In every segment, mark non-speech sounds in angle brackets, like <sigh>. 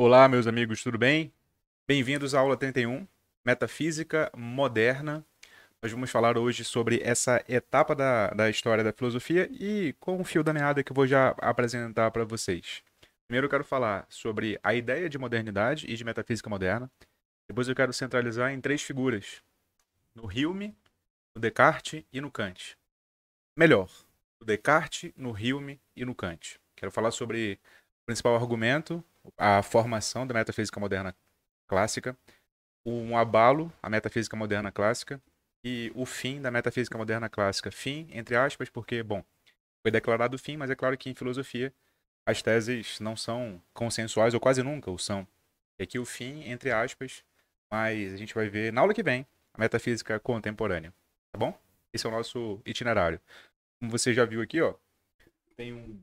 Olá, meus amigos, tudo bem? Bem-vindos à aula 31, Metafísica Moderna. Nós vamos falar hoje sobre essa etapa da, da história da filosofia e com o fio da meada que eu vou já apresentar para vocês. Primeiro eu quero falar sobre a ideia de modernidade e de metafísica moderna. Depois eu quero centralizar em três figuras: no Hume, no Descartes e no Kant. Melhor, no Descartes, no Hume e no Kant. Quero falar sobre principal argumento, a formação da metafísica moderna clássica, um abalo à metafísica moderna clássica e o fim da metafísica moderna clássica. Fim, entre aspas, porque, bom, foi declarado o fim, mas é claro que em filosofia as teses não são consensuais, ou quase nunca o são. É aqui o fim, entre aspas, mas a gente vai ver na aula que vem a metafísica contemporânea, tá bom? Esse é o nosso itinerário. Como você já viu aqui, ó, tem um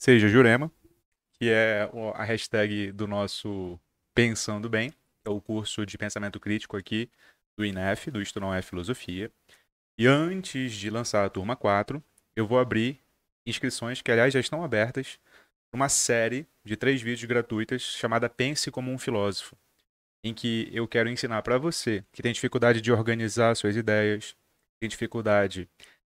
seja Jurema, que é a hashtag do nosso Pensando Bem, é o curso de pensamento crítico aqui do INEF, do Isto Não É Filosofia. E antes de lançar a turma 4, eu vou abrir inscrições, que aliás já estão abertas, uma série de três vídeos gratuitas chamada Pense como um Filósofo, em que eu quero ensinar para você que tem dificuldade de organizar suas ideias, tem dificuldade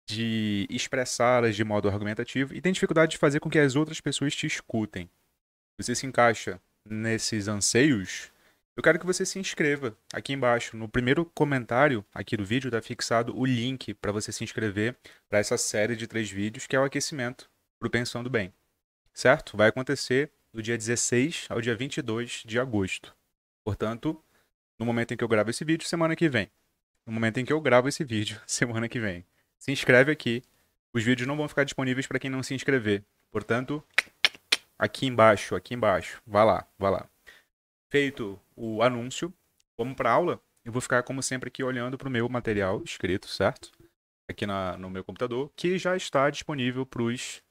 de expressá-las de modo argumentativo e tem dificuldade de fazer com que as outras pessoas te escutem. Você se encaixa nesses anseios? Eu quero que você se inscreva aqui embaixo. No primeiro comentário aqui do vídeo está fixado o link para você se inscrever para essa série de três vídeos que é o aquecimento para o Pensando Bem. Certo? Vai acontecer do dia 16 ao dia 22 de agosto. Portanto, no momento em que eu gravo esse vídeo, semana que vem. No momento em que eu gravo esse vídeo, <laughs> semana que vem se inscreve aqui. Os vídeos não vão ficar disponíveis para quem não se inscrever. Portanto, aqui embaixo, aqui embaixo. Vá lá, vá lá. Feito o anúncio, vamos para aula. Eu vou ficar, como sempre, aqui olhando para o meu material escrito, certo? Aqui na, no meu computador, que já está disponível para os uh,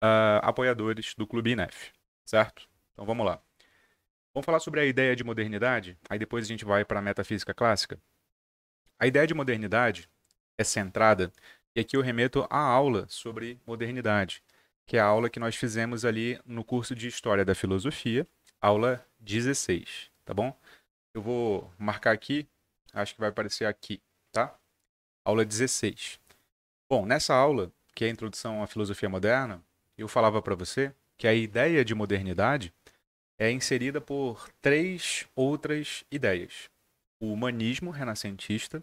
ah, apoiadores do Clube INEF, certo? Então vamos lá. Vamos falar sobre a ideia de modernidade, aí depois a gente vai para a metafísica clássica. A ideia de modernidade é centrada e aqui eu remeto à aula sobre modernidade, que é a aula que nós fizemos ali no curso de História da Filosofia, aula 16, tá bom? Eu vou marcar aqui, acho que vai aparecer aqui, tá? Aula 16. Bom, nessa aula, que é a introdução à filosofia moderna, eu falava para você que a ideia de modernidade é inserida por três outras ideias: o humanismo renascentista,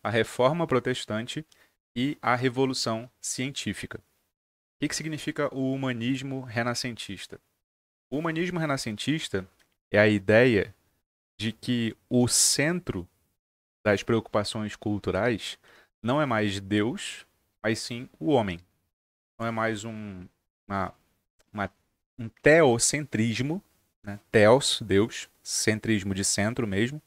a reforma protestante e a revolução científica. O que significa o humanismo renascentista? O humanismo renascentista é a ideia de que o centro das preocupações culturais não é mais Deus, mas sim o homem. Não é mais um, uma, uma, um teocentrismo, né? teos, Deus, centrismo de centro mesmo,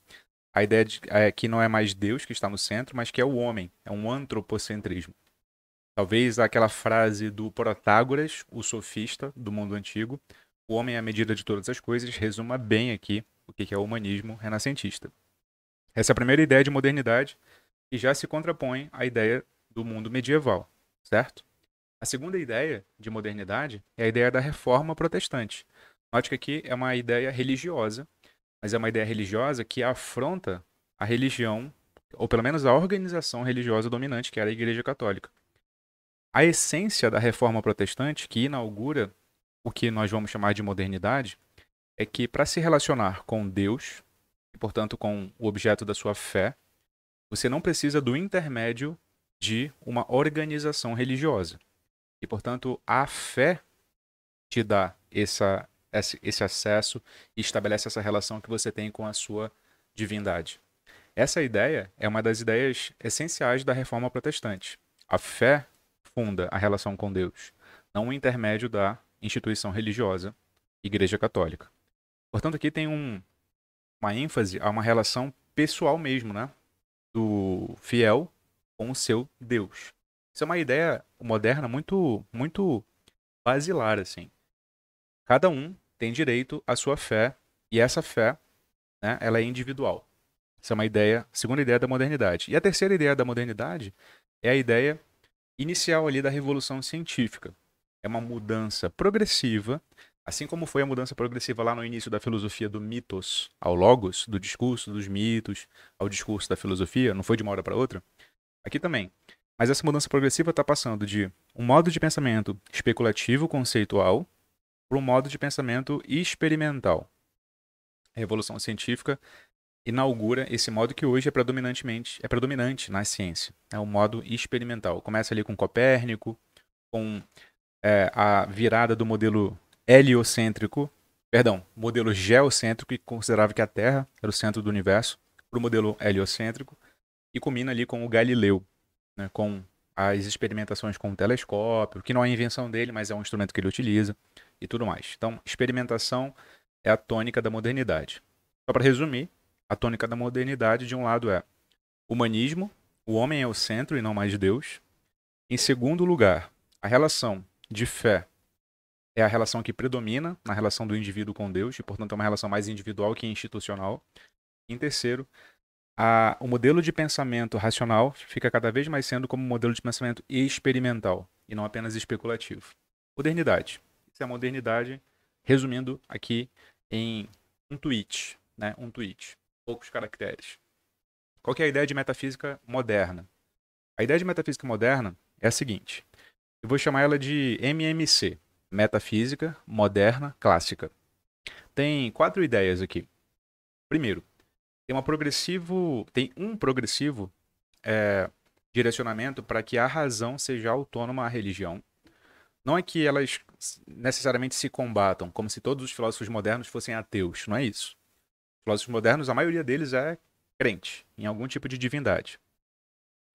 a ideia de, é que não é mais Deus que está no centro, mas que é o homem. É um antropocentrismo. Talvez aquela frase do Protágoras, o sofista do mundo antigo, o homem é a medida de todas as coisas, resuma bem aqui o que é o humanismo renascentista. Essa é a primeira ideia de modernidade que já se contrapõe à ideia do mundo medieval, certo? A segunda ideia de modernidade é a ideia da reforma protestante. Note que aqui é uma ideia religiosa mas é uma ideia religiosa que afronta a religião, ou pelo menos a organização religiosa dominante, que era a Igreja Católica. A essência da reforma protestante, que inaugura o que nós vamos chamar de modernidade, é que para se relacionar com Deus, e portanto com o objeto da sua fé, você não precisa do intermédio de uma organização religiosa. E portanto, a fé te dá essa esse acesso e estabelece essa relação que você tem com a sua divindade. Essa ideia é uma das ideias essenciais da reforma protestante. A fé funda a relação com Deus, não o intermédio da instituição religiosa, Igreja Católica. Portanto, aqui tem um, uma ênfase a uma relação pessoal mesmo, né? Do fiel com o seu Deus. Isso é uma ideia moderna muito, muito basilar, assim. Cada um tem direito à sua fé e essa fé, né, ela é individual. Essa é uma ideia, segunda ideia da modernidade. E a terceira ideia da modernidade é a ideia inicial ali da revolução científica. É uma mudança progressiva, assim como foi a mudança progressiva lá no início da filosofia do mitos ao logos, do discurso dos mitos ao discurso da filosofia, não foi de uma hora para outra. Aqui também. Mas essa mudança progressiva está passando de um modo de pensamento especulativo, conceitual, para um modo de pensamento experimental. A Revolução Científica inaugura esse modo que hoje é predominantemente é predominante na ciência, é o modo experimental. Começa ali com Copérnico, com é, a virada do modelo heliocêntrico, perdão, modelo geocêntrico, que considerava que a Terra era o centro do universo, para o modelo heliocêntrico, e combina ali com o Galileu, né, com as experimentações com o telescópio, que não é a invenção dele, mas é um instrumento que ele utiliza, e tudo mais. Então, experimentação é a tônica da modernidade. Só para resumir, a tônica da modernidade, de um lado, é humanismo, o homem é o centro e não mais Deus. Em segundo lugar, a relação de fé é a relação que predomina na relação do indivíduo com Deus, e portanto é uma relação mais individual que institucional. Em terceiro, a, o modelo de pensamento racional fica cada vez mais sendo como um modelo de pensamento experimental e não apenas especulativo. Modernidade se é a modernidade, resumindo aqui em um tweet, né? Um tweet, poucos caracteres. Qual é a ideia de metafísica moderna? A ideia de metafísica moderna é a seguinte. Eu vou chamar ela de MMC, Metafísica Moderna Clássica. Tem quatro ideias aqui. Primeiro, tem uma progressivo, tem um progressivo é, direcionamento para que a razão seja autônoma à religião não é que elas necessariamente se combatam, como se todos os filósofos modernos fossem ateus, não é isso. Os filósofos modernos, a maioria deles é crente em algum tipo de divindade.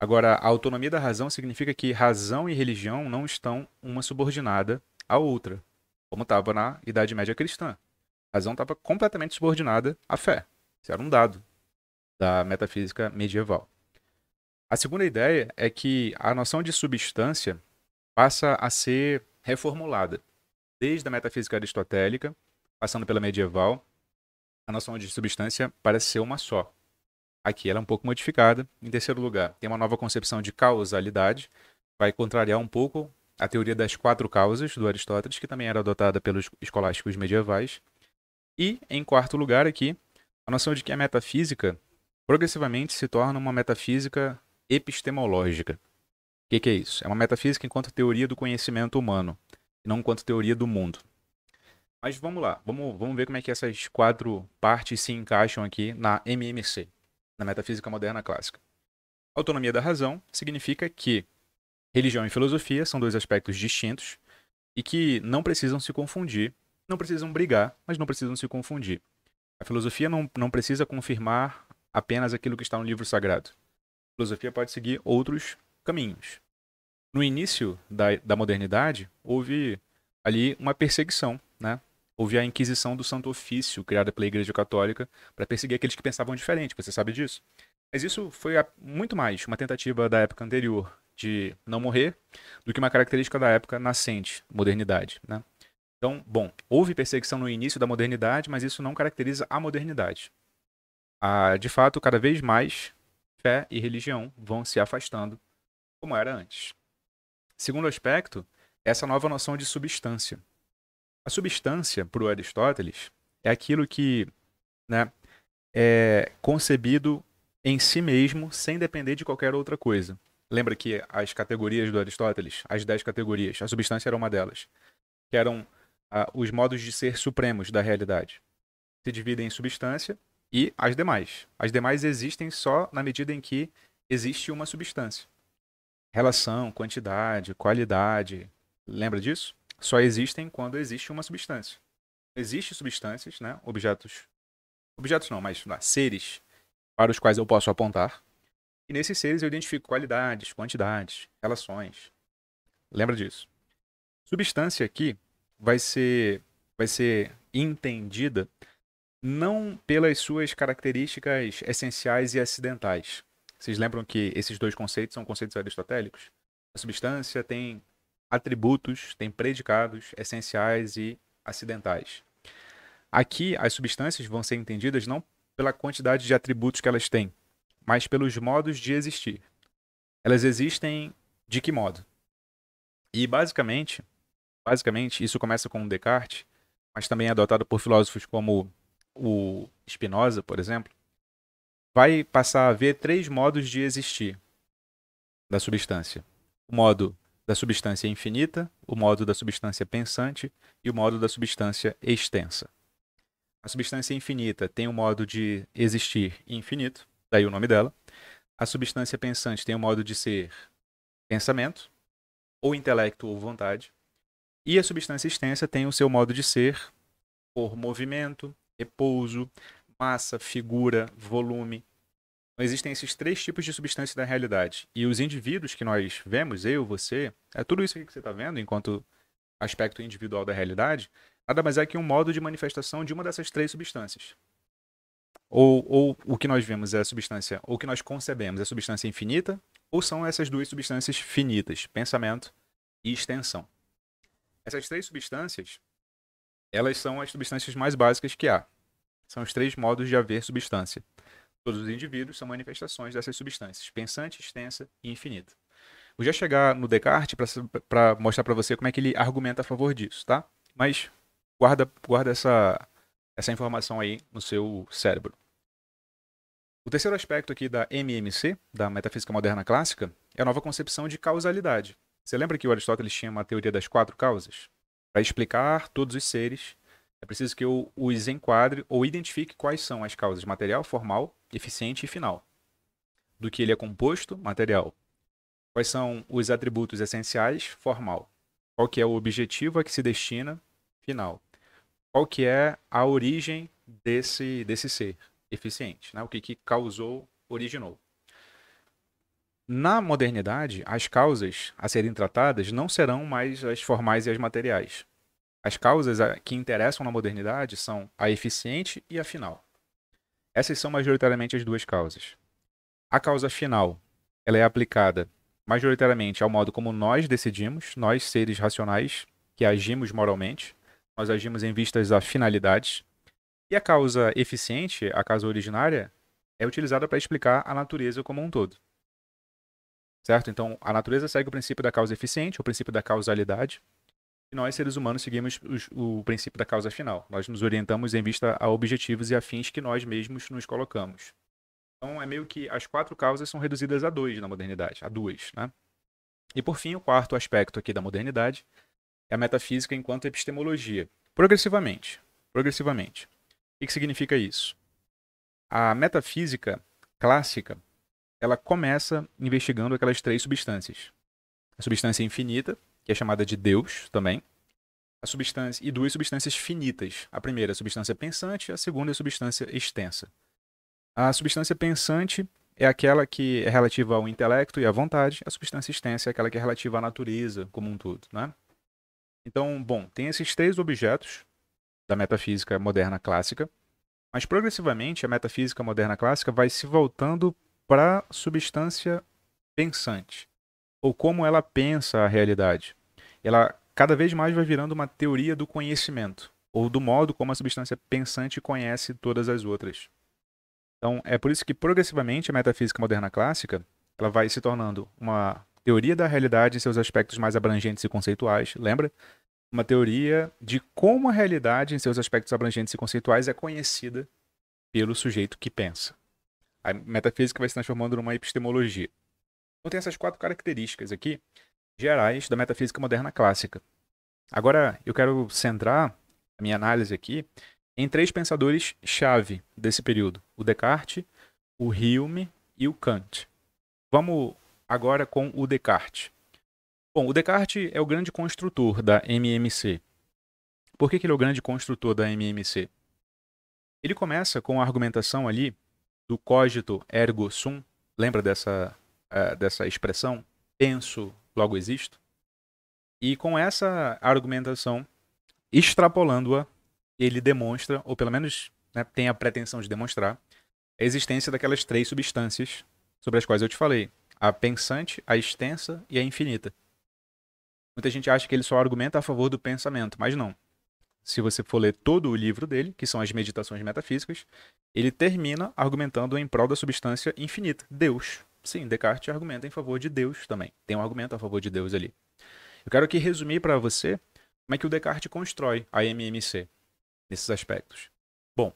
Agora, a autonomia da razão significa que razão e religião não estão uma subordinada à outra, como estava na Idade Média cristã. A razão estava completamente subordinada à fé. Isso era um dado da metafísica medieval. A segunda ideia é que a noção de substância passa a ser reformulada, desde a metafísica aristotélica, passando pela medieval, a noção de substância parece ser uma só. Aqui ela é um pouco modificada. Em terceiro lugar, tem uma nova concepção de causalidade, vai contrariar um pouco a teoria das quatro causas do Aristóteles, que também era adotada pelos escolásticos medievais. E, em quarto lugar, aqui, a noção de que a metafísica progressivamente se torna uma metafísica epistemológica. O que, que, é isso? É uma metafísica enquanto teoria do conhecimento humano, não enquanto teoria do mundo. Mas vamos lá, vamos, vamos ver como é que essas quatro partes se encaixam aqui na MMC, na Metafísica Moderna Clássica. Autonomia da razão significa que religião e filosofia são dois aspectos distintos e que não precisam se confundir, não precisam brigar, mas não precisam se confundir. A filosofia não, não precisa confirmar apenas aquilo que está no livro sagrado. A filosofia pode seguir outros caminhos. No início da, da modernidade, houve ali uma perseguição, né? Houve a Inquisição do Santo Ofício, criada pela Igreja Católica, para perseguir aqueles que pensavam diferente, você sabe disso. Mas isso foi muito mais uma tentativa da época anterior de não morrer do que uma característica da época nascente, modernidade, né? Então, bom, houve perseguição no início da modernidade, mas isso não caracteriza a modernidade. Ah, de fato, cada vez mais fé e religião vão se afastando como era antes. Segundo aspecto, essa nova noção de substância. A substância, para o Aristóteles, é aquilo que né, é concebido em si mesmo, sem depender de qualquer outra coisa. Lembra que as categorias do Aristóteles, as dez categorias, a substância era uma delas, que eram ah, os modos de ser supremos da realidade. Se dividem em substância e as demais. As demais existem só na medida em que existe uma substância relação, quantidade, qualidade. Lembra disso? Só existem quando existe uma substância. Existem substâncias, né? Objetos. Objetos não, mas seres para os quais eu posso apontar. E nesses seres eu identifico qualidades, quantidades, relações. Lembra disso? Substância aqui vai ser vai ser entendida não pelas suas características essenciais e acidentais, vocês lembram que esses dois conceitos são conceitos aristotélicos? A substância tem atributos, tem predicados essenciais e acidentais. Aqui, as substâncias vão ser entendidas não pela quantidade de atributos que elas têm, mas pelos modos de existir. Elas existem de que modo? E basicamente, basicamente isso começa com Descartes, mas também é adotado por filósofos como o Spinoza, por exemplo vai passar a haver três modos de existir da substância: o modo da substância infinita, o modo da substância pensante e o modo da substância extensa. A substância infinita tem o um modo de existir infinito, daí o nome dela. A substância pensante tem o um modo de ser pensamento, ou intelecto ou vontade. E a substância extensa tem o seu modo de ser por movimento, repouso, massa, figura, volume, então, existem esses três tipos de substância da realidade. E os indivíduos que nós vemos, eu, você, é tudo isso que você está vendo enquanto aspecto individual da realidade, nada mais é que um modo de manifestação de uma dessas três substâncias. Ou, ou o que nós vemos é a substância, ou o que nós concebemos é a substância infinita, ou são essas duas substâncias finitas, pensamento e extensão. Essas três substâncias, elas são as substâncias mais básicas que há. São os três modos de haver substância. Todos os indivíduos são manifestações dessas substâncias, pensante, extensa e infinita. Vou já chegar no Descartes para mostrar para você como é que ele argumenta a favor disso, tá? Mas guarda, guarda essa, essa informação aí no seu cérebro. O terceiro aspecto aqui da MMC, da Metafísica Moderna Clássica, é a nova concepção de causalidade. Você lembra que o Aristóteles tinha uma teoria das quatro causas? Para explicar todos os seres, é preciso que eu os enquadre ou identifique quais são as causas material, formal, eficiente e final. Do que ele é composto, material. Quais são os atributos essenciais, formal. Qual que é o objetivo a que se destina, final. Qual que é a origem desse, desse ser, eficiente. Né? O que, que causou, originou. Na modernidade, as causas a serem tratadas não serão mais as formais e as materiais. As causas que interessam na modernidade são a eficiente e a final. Essas são majoritariamente as duas causas. A causa final, ela é aplicada majoritariamente ao modo como nós decidimos, nós seres racionais que agimos moralmente, nós agimos em vistas a finalidades. E a causa eficiente, a causa originária, é utilizada para explicar a natureza como um todo. Certo? Então, a natureza segue o princípio da causa eficiente, o princípio da causalidade, nós, seres humanos, seguimos os, o princípio da causa final. Nós nos orientamos em vista a objetivos e afins que nós mesmos nos colocamos. Então, é meio que as quatro causas são reduzidas a dois na modernidade, a duas, né? E, por fim, o quarto aspecto aqui da modernidade é a metafísica enquanto epistemologia. Progressivamente, progressivamente. O que significa isso? A metafísica clássica, ela começa investigando aquelas três substâncias. A substância infinita, que é chamada de Deus também, a substância e duas substâncias finitas. A primeira é a substância pensante, a segunda é a substância extensa. A substância pensante é aquela que é relativa ao intelecto e à vontade, a substância extensa é aquela que é relativa à natureza como um todo, né? Então, bom, tem esses três objetos da metafísica moderna clássica, mas progressivamente a metafísica moderna clássica vai se voltando para a substância pensante, ou como ela pensa a realidade ela cada vez mais vai virando uma teoria do conhecimento, ou do modo como a substância pensante conhece todas as outras. Então, é por isso que progressivamente a metafísica moderna clássica, ela vai se tornando uma teoria da realidade em seus aspectos mais abrangentes e conceituais, lembra? Uma teoria de como a realidade em seus aspectos abrangentes e conceituais é conhecida pelo sujeito que pensa. A metafísica vai se transformando numa epistemologia. Então tem essas quatro características aqui gerais da metafísica moderna clássica. Agora, eu quero centrar a minha análise aqui em três pensadores-chave desse período: o Descartes, o Hume e o Kant. Vamos agora com o Descartes. Bom, o Descartes é o grande construtor da MMC. Por que, que ele é o grande construtor da MMC? Ele começa com a argumentação ali do cogito ergo sum. Lembra dessa, uh, dessa expressão? Penso, logo existo. E com essa argumentação, extrapolando-a, ele demonstra, ou pelo menos né, tem a pretensão de demonstrar, a existência daquelas três substâncias sobre as quais eu te falei: a pensante, a extensa e a infinita. Muita gente acha que ele só argumenta a favor do pensamento, mas não. Se você for ler todo o livro dele, que são as Meditações Metafísicas, ele termina argumentando em prol da substância infinita, Deus. Sim, Descartes argumenta em favor de Deus também. Tem um argumento a favor de Deus ali. Eu quero aqui resumir para você como é que o Descartes constrói a MMC nesses aspectos. Bom,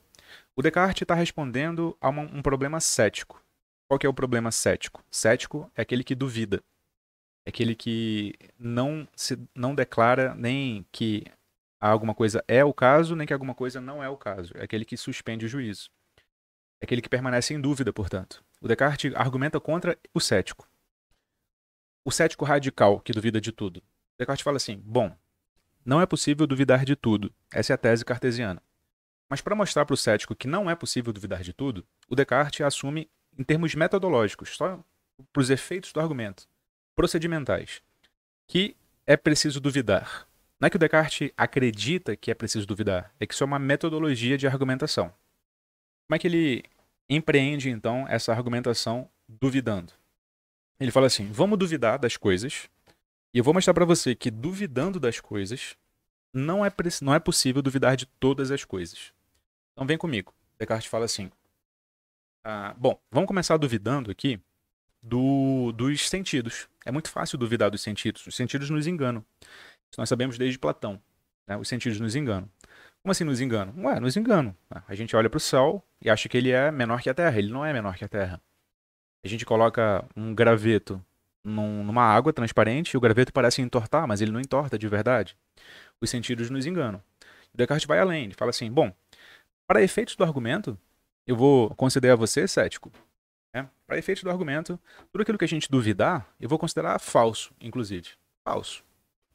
o Descartes está respondendo a uma, um problema cético. Qual que é o problema cético? Cético é aquele que duvida, é aquele que não se não declara nem que alguma coisa é o caso, nem que alguma coisa não é o caso. É aquele que suspende o juízo. É aquele que permanece em dúvida, portanto. O Descartes argumenta contra o cético. O cético radical, que duvida de tudo. Descartes fala assim: bom, não é possível duvidar de tudo. Essa é a tese cartesiana. Mas para mostrar para o cético que não é possível duvidar de tudo, o Descartes assume em termos metodológicos, só para os efeitos do argumento, procedimentais, que é preciso duvidar. Não é que o Descartes acredita que é preciso duvidar, é que isso é uma metodologia de argumentação. Como é que ele empreende então essa argumentação duvidando. Ele fala assim: vamos duvidar das coisas, e eu vou mostrar para você que duvidando das coisas não é, não é possível duvidar de todas as coisas. Então vem comigo. Descartes fala assim: ah, bom, vamos começar duvidando aqui do, dos sentidos. É muito fácil duvidar dos sentidos. Os sentidos nos enganam. Isso nós sabemos desde Platão. Né? Os sentidos nos enganam. Como assim nos engano? Ué, nos engano. Ah, a gente olha para o Sol e acha que ele é menor que a Terra. Ele não é menor que a Terra. A gente coloca um graveto num, numa água transparente e o graveto parece entortar, mas ele não entorta de verdade. Os sentidos nos enganam. Descartes vai além, ele fala assim: bom, para efeitos do argumento, eu vou considerar você cético. Né? Para efeitos do argumento, tudo aquilo que a gente duvidar, eu vou considerar falso, inclusive. Falso.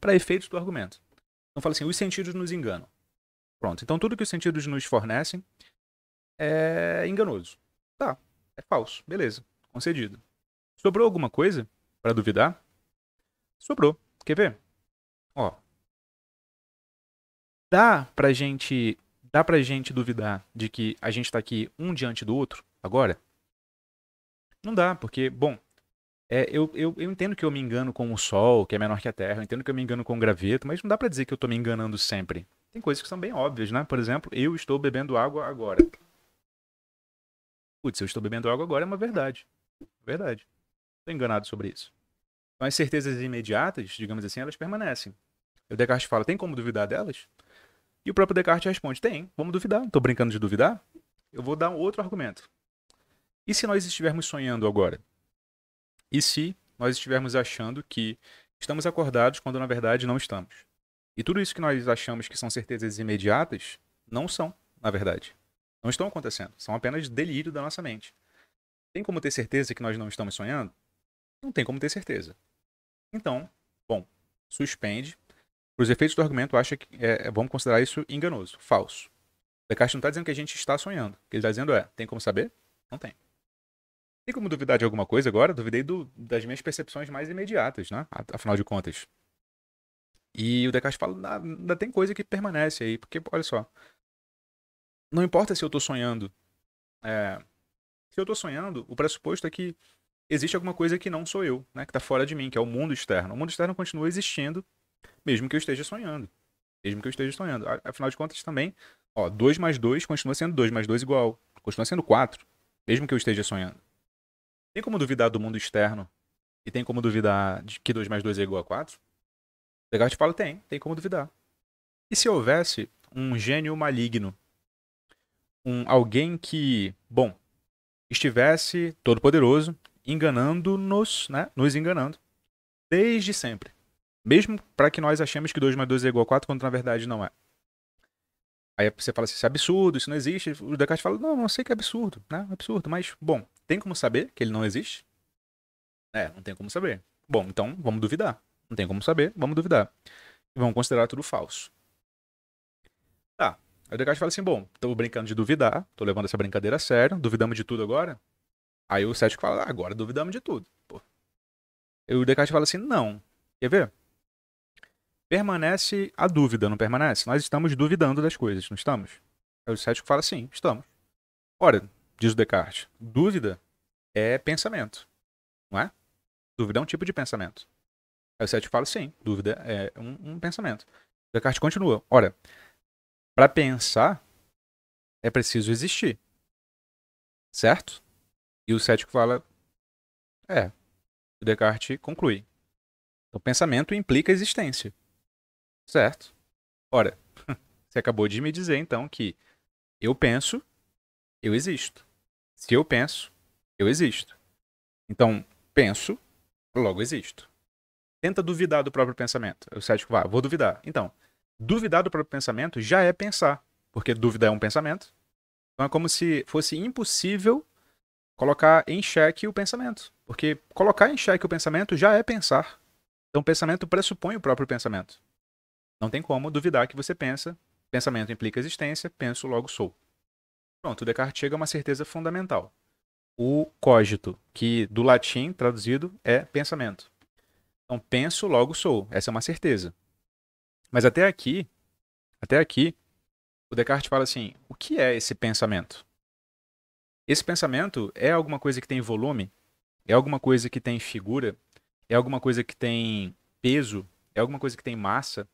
Para efeitos do argumento. Então fala assim: os sentidos nos enganam. Pronto. Então tudo que os sentidos nos fornecem é enganoso. Tá. É falso. Beleza. Concedido. Sobrou alguma coisa para duvidar? Sobrou. Quer ver? Ó. Dá pra gente, dá pra gente duvidar de que a gente tá aqui um diante do outro agora? Não dá, porque, bom, é, eu, eu, eu, entendo que eu me engano com o Sol, que é menor que a Terra, eu entendo que eu me engano com o graveto, mas não dá para dizer que eu tô me enganando sempre. Tem coisas que são bem óbvias, né? Por exemplo, eu estou bebendo água agora. Putz, eu estou bebendo água agora é uma verdade. Verdade. Estou enganado sobre isso. Então, as certezas imediatas, digamos assim, elas permanecem. O Descartes fala, tem como duvidar delas? E o próprio Descartes responde, tem, vamos duvidar. Estou brincando de duvidar? Eu vou dar um outro argumento. E se nós estivermos sonhando agora? E se nós estivermos achando que estamos acordados quando na verdade não estamos? E tudo isso que nós achamos que são certezas imediatas, não são, na verdade. Não estão acontecendo, são apenas delírio da nossa mente. Tem como ter certeza que nós não estamos sonhando? Não tem como ter certeza. Então, bom, suspende. Para os efeitos do argumento, acha que é, vamos é considerar isso enganoso, falso. Descartes não está dizendo que a gente está sonhando. O que ele está dizendo é: tem como saber? Não tem. Tem como duvidar de alguma coisa agora? Duvidei do, das minhas percepções mais imediatas, né? Afinal de contas, e o Descartes fala, ainda tem coisa que permanece aí, porque, olha só, não importa se eu estou sonhando, é, se eu estou sonhando, o pressuposto é que existe alguma coisa que não sou eu, né, que está fora de mim, que é o mundo externo. O mundo externo continua existindo, mesmo que eu esteja sonhando, mesmo que eu esteja sonhando. Afinal de contas, também, ó, 2 mais 2 continua sendo 2 mais 2 igual, continua sendo 4, mesmo que eu esteja sonhando. Tem como duvidar do mundo externo e tem como duvidar de que 2 mais 2 é igual a 4? Descartes fala: tem, tem como duvidar. E se houvesse um gênio maligno? Um, alguém que, bom, estivesse todo-poderoso, enganando-nos, né? Nos enganando, desde sempre. Mesmo para que nós achemos que 2 mais 2 é igual a 4, quando na verdade não é. Aí você fala assim, isso é absurdo, isso não existe. O Descartes fala, não, não sei que é absurdo, né? Absurdo, mas, bom, tem como saber que ele não existe? É, não tem como saber. Bom, então vamos duvidar. Não tem como saber, vamos duvidar. E vamos considerar tudo falso. Tá. Aí o Descartes fala assim: bom, estou brincando de duvidar, estou levando essa brincadeira a sério, duvidamos de tudo agora? Aí o cético fala: ah, agora duvidamos de tudo. Pô. E o Descartes fala assim: não. Quer ver? Permanece a dúvida, não permanece? Nós estamos duvidando das coisas, não estamos? Aí o cético fala: assim, estamos. Ora, diz o Descartes, dúvida é pensamento, não é? Dúvida é um tipo de pensamento. Aí o cético fala, sim, dúvida é um, um pensamento. Descartes continua, olha, para pensar é preciso existir, certo? E o cético fala, é. O Descartes conclui, o então, pensamento implica existência, certo? Ora, <laughs> você acabou de me dizer então que eu penso, eu existo. Se eu penso, eu existo. Então, penso, logo existo tenta duvidar do próprio pensamento. O cético vai, vou duvidar. Então, duvidar do próprio pensamento já é pensar, porque dúvida é um pensamento. Então é como se fosse impossível colocar em xeque o pensamento, porque colocar em xeque o pensamento já é pensar. Então, pensamento pressupõe o próprio pensamento. Não tem como duvidar que você pensa. Pensamento implica existência, penso, logo sou. Pronto, Descartes chega a uma certeza fundamental. O cogito, que do latim traduzido é pensamento. Então penso, logo sou. Essa é uma certeza. Mas até aqui, até aqui, o Descartes fala assim: o que é esse pensamento? Esse pensamento é alguma coisa que tem volume? É alguma coisa que tem figura? É alguma coisa que tem peso? É alguma coisa que tem massa?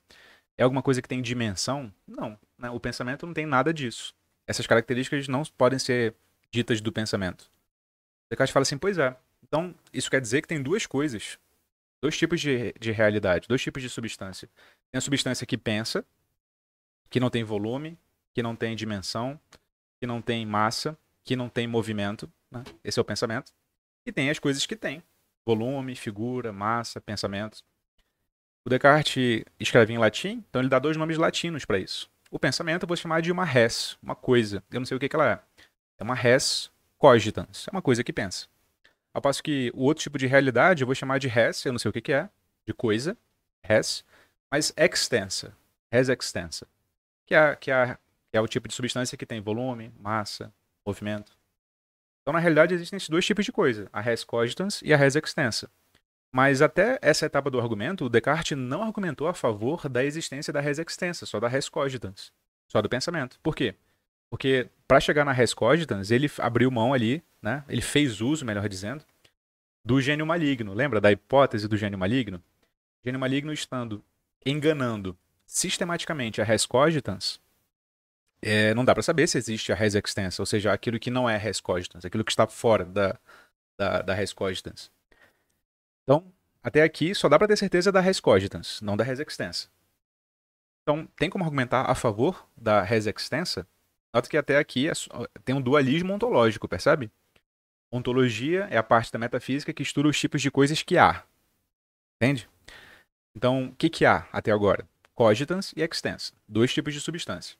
É alguma coisa que tem dimensão? Não. Né? O pensamento não tem nada disso. Essas características não podem ser ditas do pensamento. Descartes fala assim: pois é. Então, isso quer dizer que tem duas coisas dois tipos de, de realidade, dois tipos de substância. Tem a substância que pensa, que não tem volume, que não tem dimensão, que não tem massa, que não tem movimento. Né? Esse é o pensamento. E tem as coisas que tem: volume, figura, massa, pensamentos. O Descartes escreve em latim, então ele dá dois nomes latinos para isso. O pensamento eu vou chamar de uma res, uma coisa. Eu não sei o que, que ela é. É uma res cogitans, é uma coisa que pensa. Ao passo que o outro tipo de realidade eu vou chamar de res, eu não sei o que, que é, de coisa, res, mas extensa, res extensa, que é, que, é, que é o tipo de substância que tem volume, massa, movimento. Então, na realidade, existem esses dois tipos de coisa, a res cogitans e a res extensa. Mas até essa etapa do argumento, o Descartes não argumentou a favor da existência da res extensa, só da res cogitans, só do pensamento. Por quê? Porque para chegar na res cogitans, ele abriu mão ali né? Ele fez uso, melhor dizendo, do gênio maligno. Lembra da hipótese do gênio maligno? O gênio maligno estando enganando sistematicamente a res cogitans, é, não dá para saber se existe a res extensa, ou seja, aquilo que não é res cogitans, aquilo que está fora da, da, da res cogitans. Então, até aqui só dá para ter certeza da res cogitans, não da res extensa. Então, tem como argumentar a favor da res extensa? Nota que até aqui é, tem um dualismo ontológico, percebe? Ontologia é a parte da metafísica que estuda os tipos de coisas que há. Entende? Então, o que, que há até agora? Cogitans e extensa, dois tipos de substância.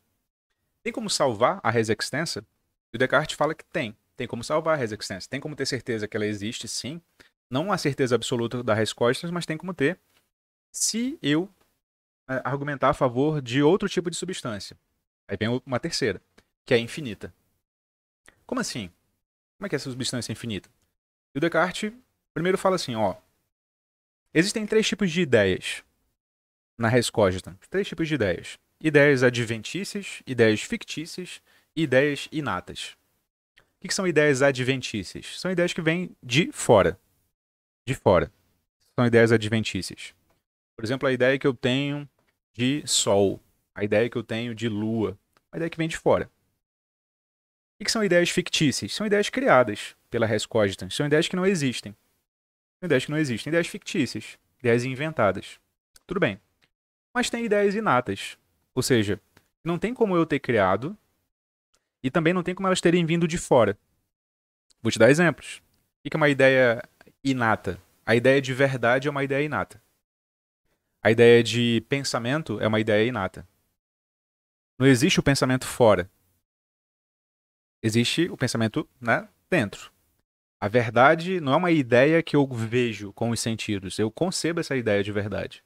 Tem como salvar a res extensa? E o Descartes fala que tem. Tem como salvar a res extensa. Tem como ter certeza que ela existe, sim. Não a certeza absoluta da res cogitans, mas tem como ter se eu eh, argumentar a favor de outro tipo de substância. Aí vem uma terceira, que é infinita. Como assim? Como é que é essa substância infinita? E o Descartes primeiro fala assim, ó. Existem três tipos de ideias na res cogita. Três tipos de ideias. Ideias adventícias, ideias fictícias e ideias inatas. O que são ideias adventícias? São ideias que vêm de fora. De fora. São ideias adventícias. Por exemplo, a ideia que eu tenho de sol, a ideia que eu tenho de lua, a ideia que vem de fora. O que são ideias fictícias? São ideias criadas pela res cogitans. São ideias que não existem. São ideias que não existem. Ideias fictícias. Ideias inventadas. Tudo bem. Mas tem ideias inatas. Ou seja, não tem como eu ter criado e também não tem como elas terem vindo de fora. Vou te dar exemplos. O que é uma ideia inata? A ideia de verdade é uma ideia inata. A ideia de pensamento é uma ideia inata. Não existe o pensamento fora existe o pensamento né, dentro. A verdade não é uma ideia que eu vejo com os sentidos. Eu concebo essa ideia de verdade.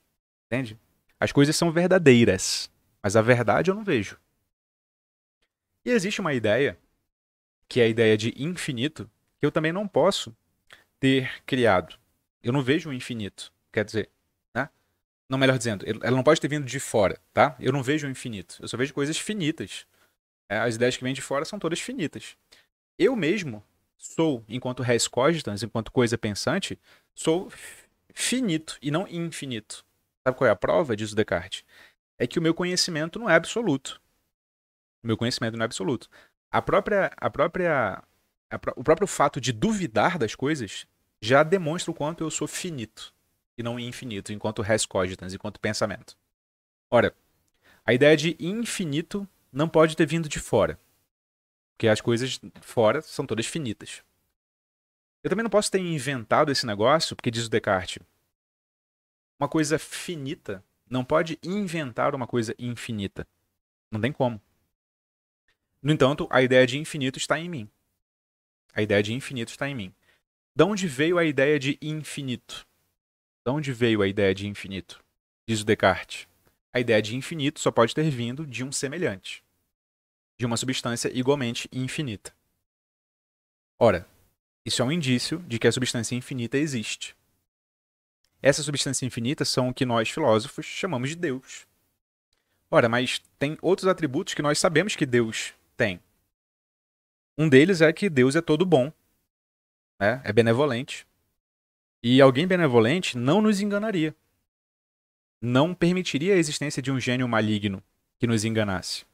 Entende? As coisas são verdadeiras, mas a verdade eu não vejo. E existe uma ideia, que é a ideia de infinito, que eu também não posso ter criado. Eu não vejo o infinito. Quer dizer, né? Não, melhor dizendo, ela não pode ter vindo de fora, tá? Eu não vejo o infinito. Eu só vejo coisas finitas. É, as ideias que vêm de fora são todas finitas. Eu mesmo sou, enquanto res cogitans, enquanto coisa pensante, sou finito e não infinito. Sabe qual é a prova disso, Descartes? É que o meu conhecimento não é absoluto. O meu conhecimento não é absoluto. A própria, a própria, a pro... o próprio fato de duvidar das coisas já demonstra o quanto eu sou finito e não infinito, enquanto res cogitans, enquanto pensamento. Ora, a ideia de infinito não pode ter vindo de fora. Porque as coisas fora são todas finitas. Eu também não posso ter inventado esse negócio, porque diz o Descartes. Uma coisa finita não pode inventar uma coisa infinita. Não tem como. No entanto, a ideia de infinito está em mim. A ideia de infinito está em mim. De onde veio a ideia de infinito? De onde veio a ideia de infinito? Diz o Descartes a ideia de infinito só pode ter vindo de um semelhante, de uma substância igualmente infinita. Ora, isso é um indício de que a substância infinita existe. Essa substância infinita são o que nós filósofos chamamos de Deus. Ora, mas tem outros atributos que nós sabemos que Deus tem. Um deles é que Deus é todo bom, né? é benevolente. E alguém benevolente não nos enganaria não permitiria a existência de um gênio maligno que nos enganasse.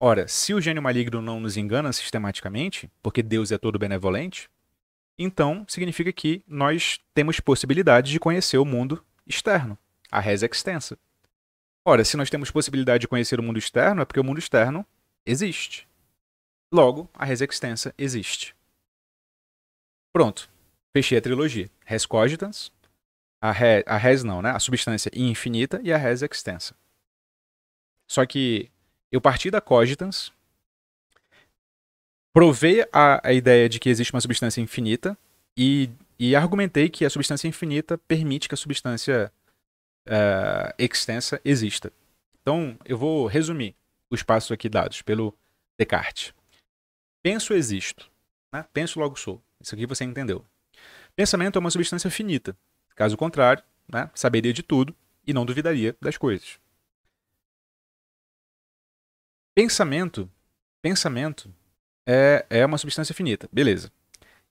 Ora, se o gênio maligno não nos engana sistematicamente, porque Deus é todo benevolente, então significa que nós temos possibilidade de conhecer o mundo externo, a res extensa. Ora, se nós temos possibilidade de conhecer o mundo externo, é porque o mundo externo existe. Logo, a res extensa existe. Pronto, fechei a trilogia. Res cogitans, a res, a res não, né? A substância infinita e a res extensa. Só que eu parti da cogitans, provei a, a ideia de que existe uma substância infinita e, e argumentei que a substância infinita permite que a substância uh, extensa exista. Então, eu vou resumir os passos aqui dados pelo Descartes. Penso, existo. Né? Penso, logo sou. Isso aqui você entendeu. Pensamento é uma substância finita. Caso contrário, né, saberia de tudo e não duvidaria das coisas. Pensamento, pensamento é, é uma substância finita, beleza.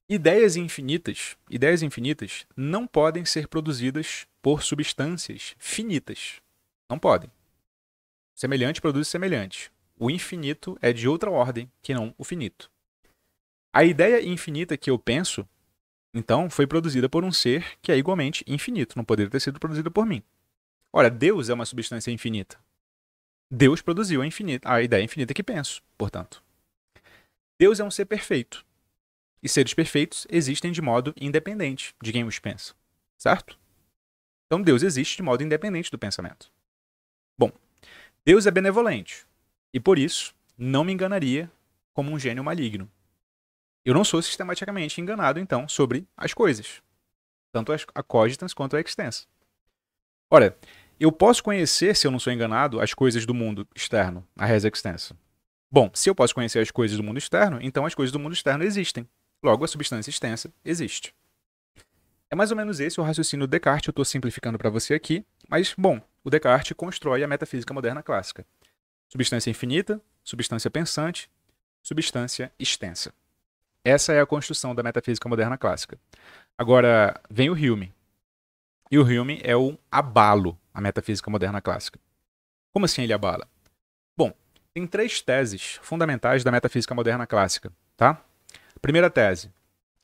Ideias infinitas, ideias infinitas não podem ser produzidas por substâncias finitas. Não podem. Semelhante produz semelhante. O infinito é de outra ordem que não o finito. A ideia infinita que eu penso então, foi produzida por um ser que é igualmente infinito, não poderia ter sido produzida por mim. Ora, Deus é uma substância infinita. Deus produziu a, infinita, a ideia infinita que penso, portanto. Deus é um ser perfeito. E seres perfeitos existem de modo independente de quem os pensa, certo? Então Deus existe de modo independente do pensamento. Bom, Deus é benevolente e por isso não me enganaria como um gênio maligno eu não sou sistematicamente enganado, então, sobre as coisas. Tanto a cogitans quanto a extensa. Olha, eu posso conhecer, se eu não sou enganado, as coisas do mundo externo, a res extensa. Bom, se eu posso conhecer as coisas do mundo externo, então as coisas do mundo externo existem. Logo, a substância extensa existe. É mais ou menos esse o raciocínio do Descartes, eu estou simplificando para você aqui, mas, bom, o Descartes constrói a metafísica moderna clássica. Substância infinita, substância pensante, substância extensa. Essa é a construção da metafísica moderna clássica. Agora, vem o Hume. E o Hume é um abalo à metafísica moderna clássica. Como assim ele abala? Bom, tem três teses fundamentais da metafísica moderna clássica, tá? Primeira tese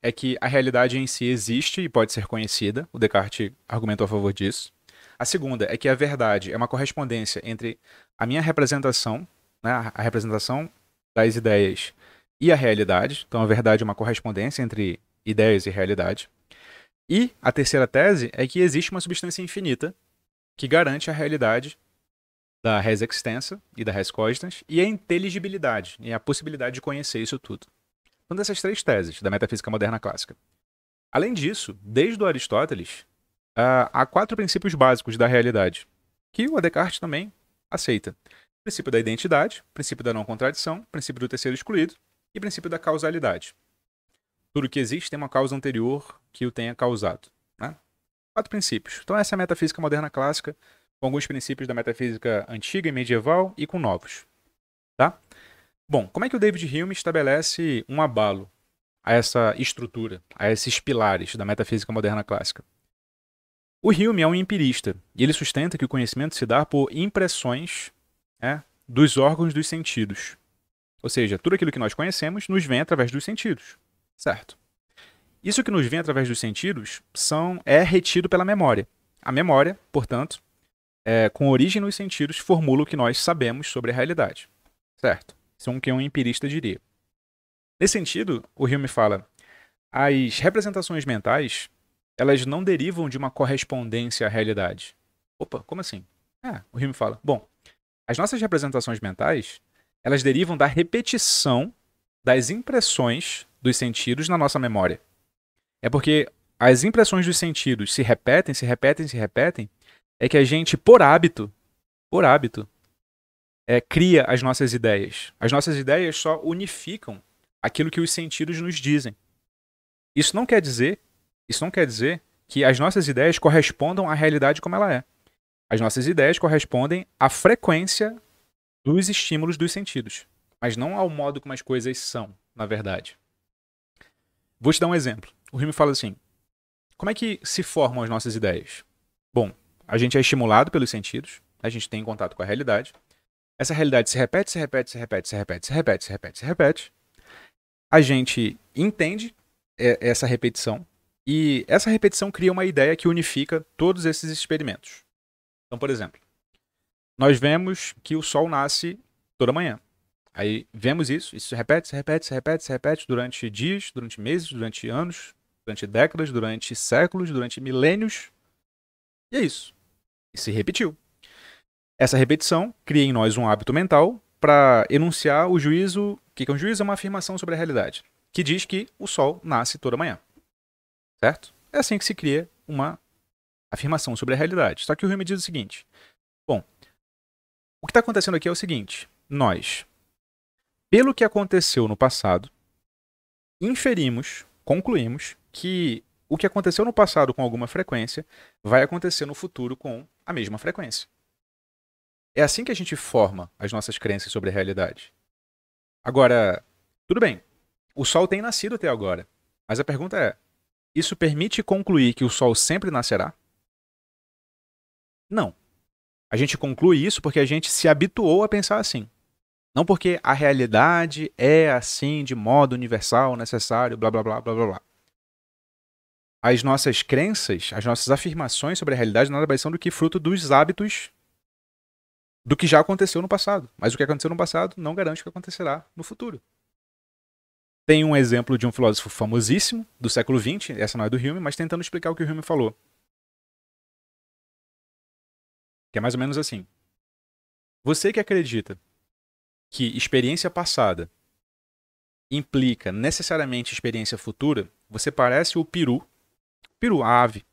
é que a realidade em si existe e pode ser conhecida, o Descartes argumentou a favor disso. A segunda é que a verdade é uma correspondência entre a minha representação, né, a representação das ideias e a realidade. Então, a verdade é uma correspondência entre ideias e realidade. E a terceira tese é que existe uma substância infinita que garante a realidade da res extensa e da res cogitans e a inteligibilidade e a possibilidade de conhecer isso tudo. Uma então, dessas três teses da metafísica moderna clássica. Além disso, desde o Aristóteles, ah, há quatro princípios básicos da realidade, que o Descartes também aceita. O princípio da identidade, o princípio da não contradição, o princípio do terceiro excluído, e princípio da causalidade. Tudo que existe tem uma causa anterior que o tenha causado. Né? Quatro princípios. Então, essa é a metafísica moderna clássica, com alguns princípios da metafísica antiga e medieval e com novos. Tá? Bom, como é que o David Hume estabelece um abalo a essa estrutura, a esses pilares da metafísica moderna clássica? O Hume é um empirista e ele sustenta que o conhecimento se dá por impressões né, dos órgãos dos sentidos. Ou seja, tudo aquilo que nós conhecemos nos vem através dos sentidos, certo? Isso que nos vem através dos sentidos são é retido pela memória. A memória, portanto, é, com origem nos sentidos, formula o que nós sabemos sobre a realidade, certo? Isso é o um que um empirista diria. Nesse sentido, o Hume fala: as representações mentais elas não derivam de uma correspondência à realidade. Opa, como assim? É, o Hume fala: bom, as nossas representações mentais elas derivam da repetição das impressões dos sentidos na nossa memória. É porque as impressões dos sentidos se repetem, se repetem, se repetem, é que a gente, por hábito, por hábito, é, cria as nossas ideias. As nossas ideias só unificam aquilo que os sentidos nos dizem. Isso não quer dizer, isso não quer dizer que as nossas ideias correspondam à realidade como ela é. As nossas ideias correspondem à frequência dos estímulos dos sentidos, mas não ao modo como as coisas são, na verdade. Vou te dar um exemplo. O Hume fala assim: como é que se formam as nossas ideias? Bom, a gente é estimulado pelos sentidos, a gente tem contato com a realidade. Essa realidade se repete, se repete, se repete, se repete, se repete, se repete, se repete. A gente entende essa repetição e essa repetição cria uma ideia que unifica todos esses experimentos. Então, por exemplo, nós vemos que o sol nasce toda manhã. Aí vemos isso, isso se repete, se repete, se repete, se repete durante dias, durante meses, durante anos, durante décadas, durante séculos, durante milênios. E é isso. E se repetiu. Essa repetição cria em nós um hábito mental para enunciar o juízo. O que é um juízo? É uma afirmação sobre a realidade, que diz que o sol nasce toda manhã. Certo? É assim que se cria uma afirmação sobre a realidade. Só que o Hume diz o seguinte: o que está acontecendo aqui é o seguinte: nós, pelo que aconteceu no passado, inferimos, concluímos que o que aconteceu no passado com alguma frequência vai acontecer no futuro com a mesma frequência. É assim que a gente forma as nossas crenças sobre a realidade. Agora, tudo bem, o Sol tem nascido até agora, mas a pergunta é: isso permite concluir que o Sol sempre nascerá? Não. A gente conclui isso porque a gente se habituou a pensar assim. Não porque a realidade é assim, de modo universal, necessário, blá blá blá blá blá blá. As nossas crenças, as nossas afirmações sobre a realidade nada mais são do que fruto dos hábitos do que já aconteceu no passado. Mas o que aconteceu no passado não garante que acontecerá no futuro. Tem um exemplo de um filósofo famosíssimo do século XX, essa não é do Hume, mas tentando explicar o que o Hume falou. Que é mais ou menos assim. Você que acredita que experiência passada implica necessariamente experiência futura, você parece o peru, peru, a ave,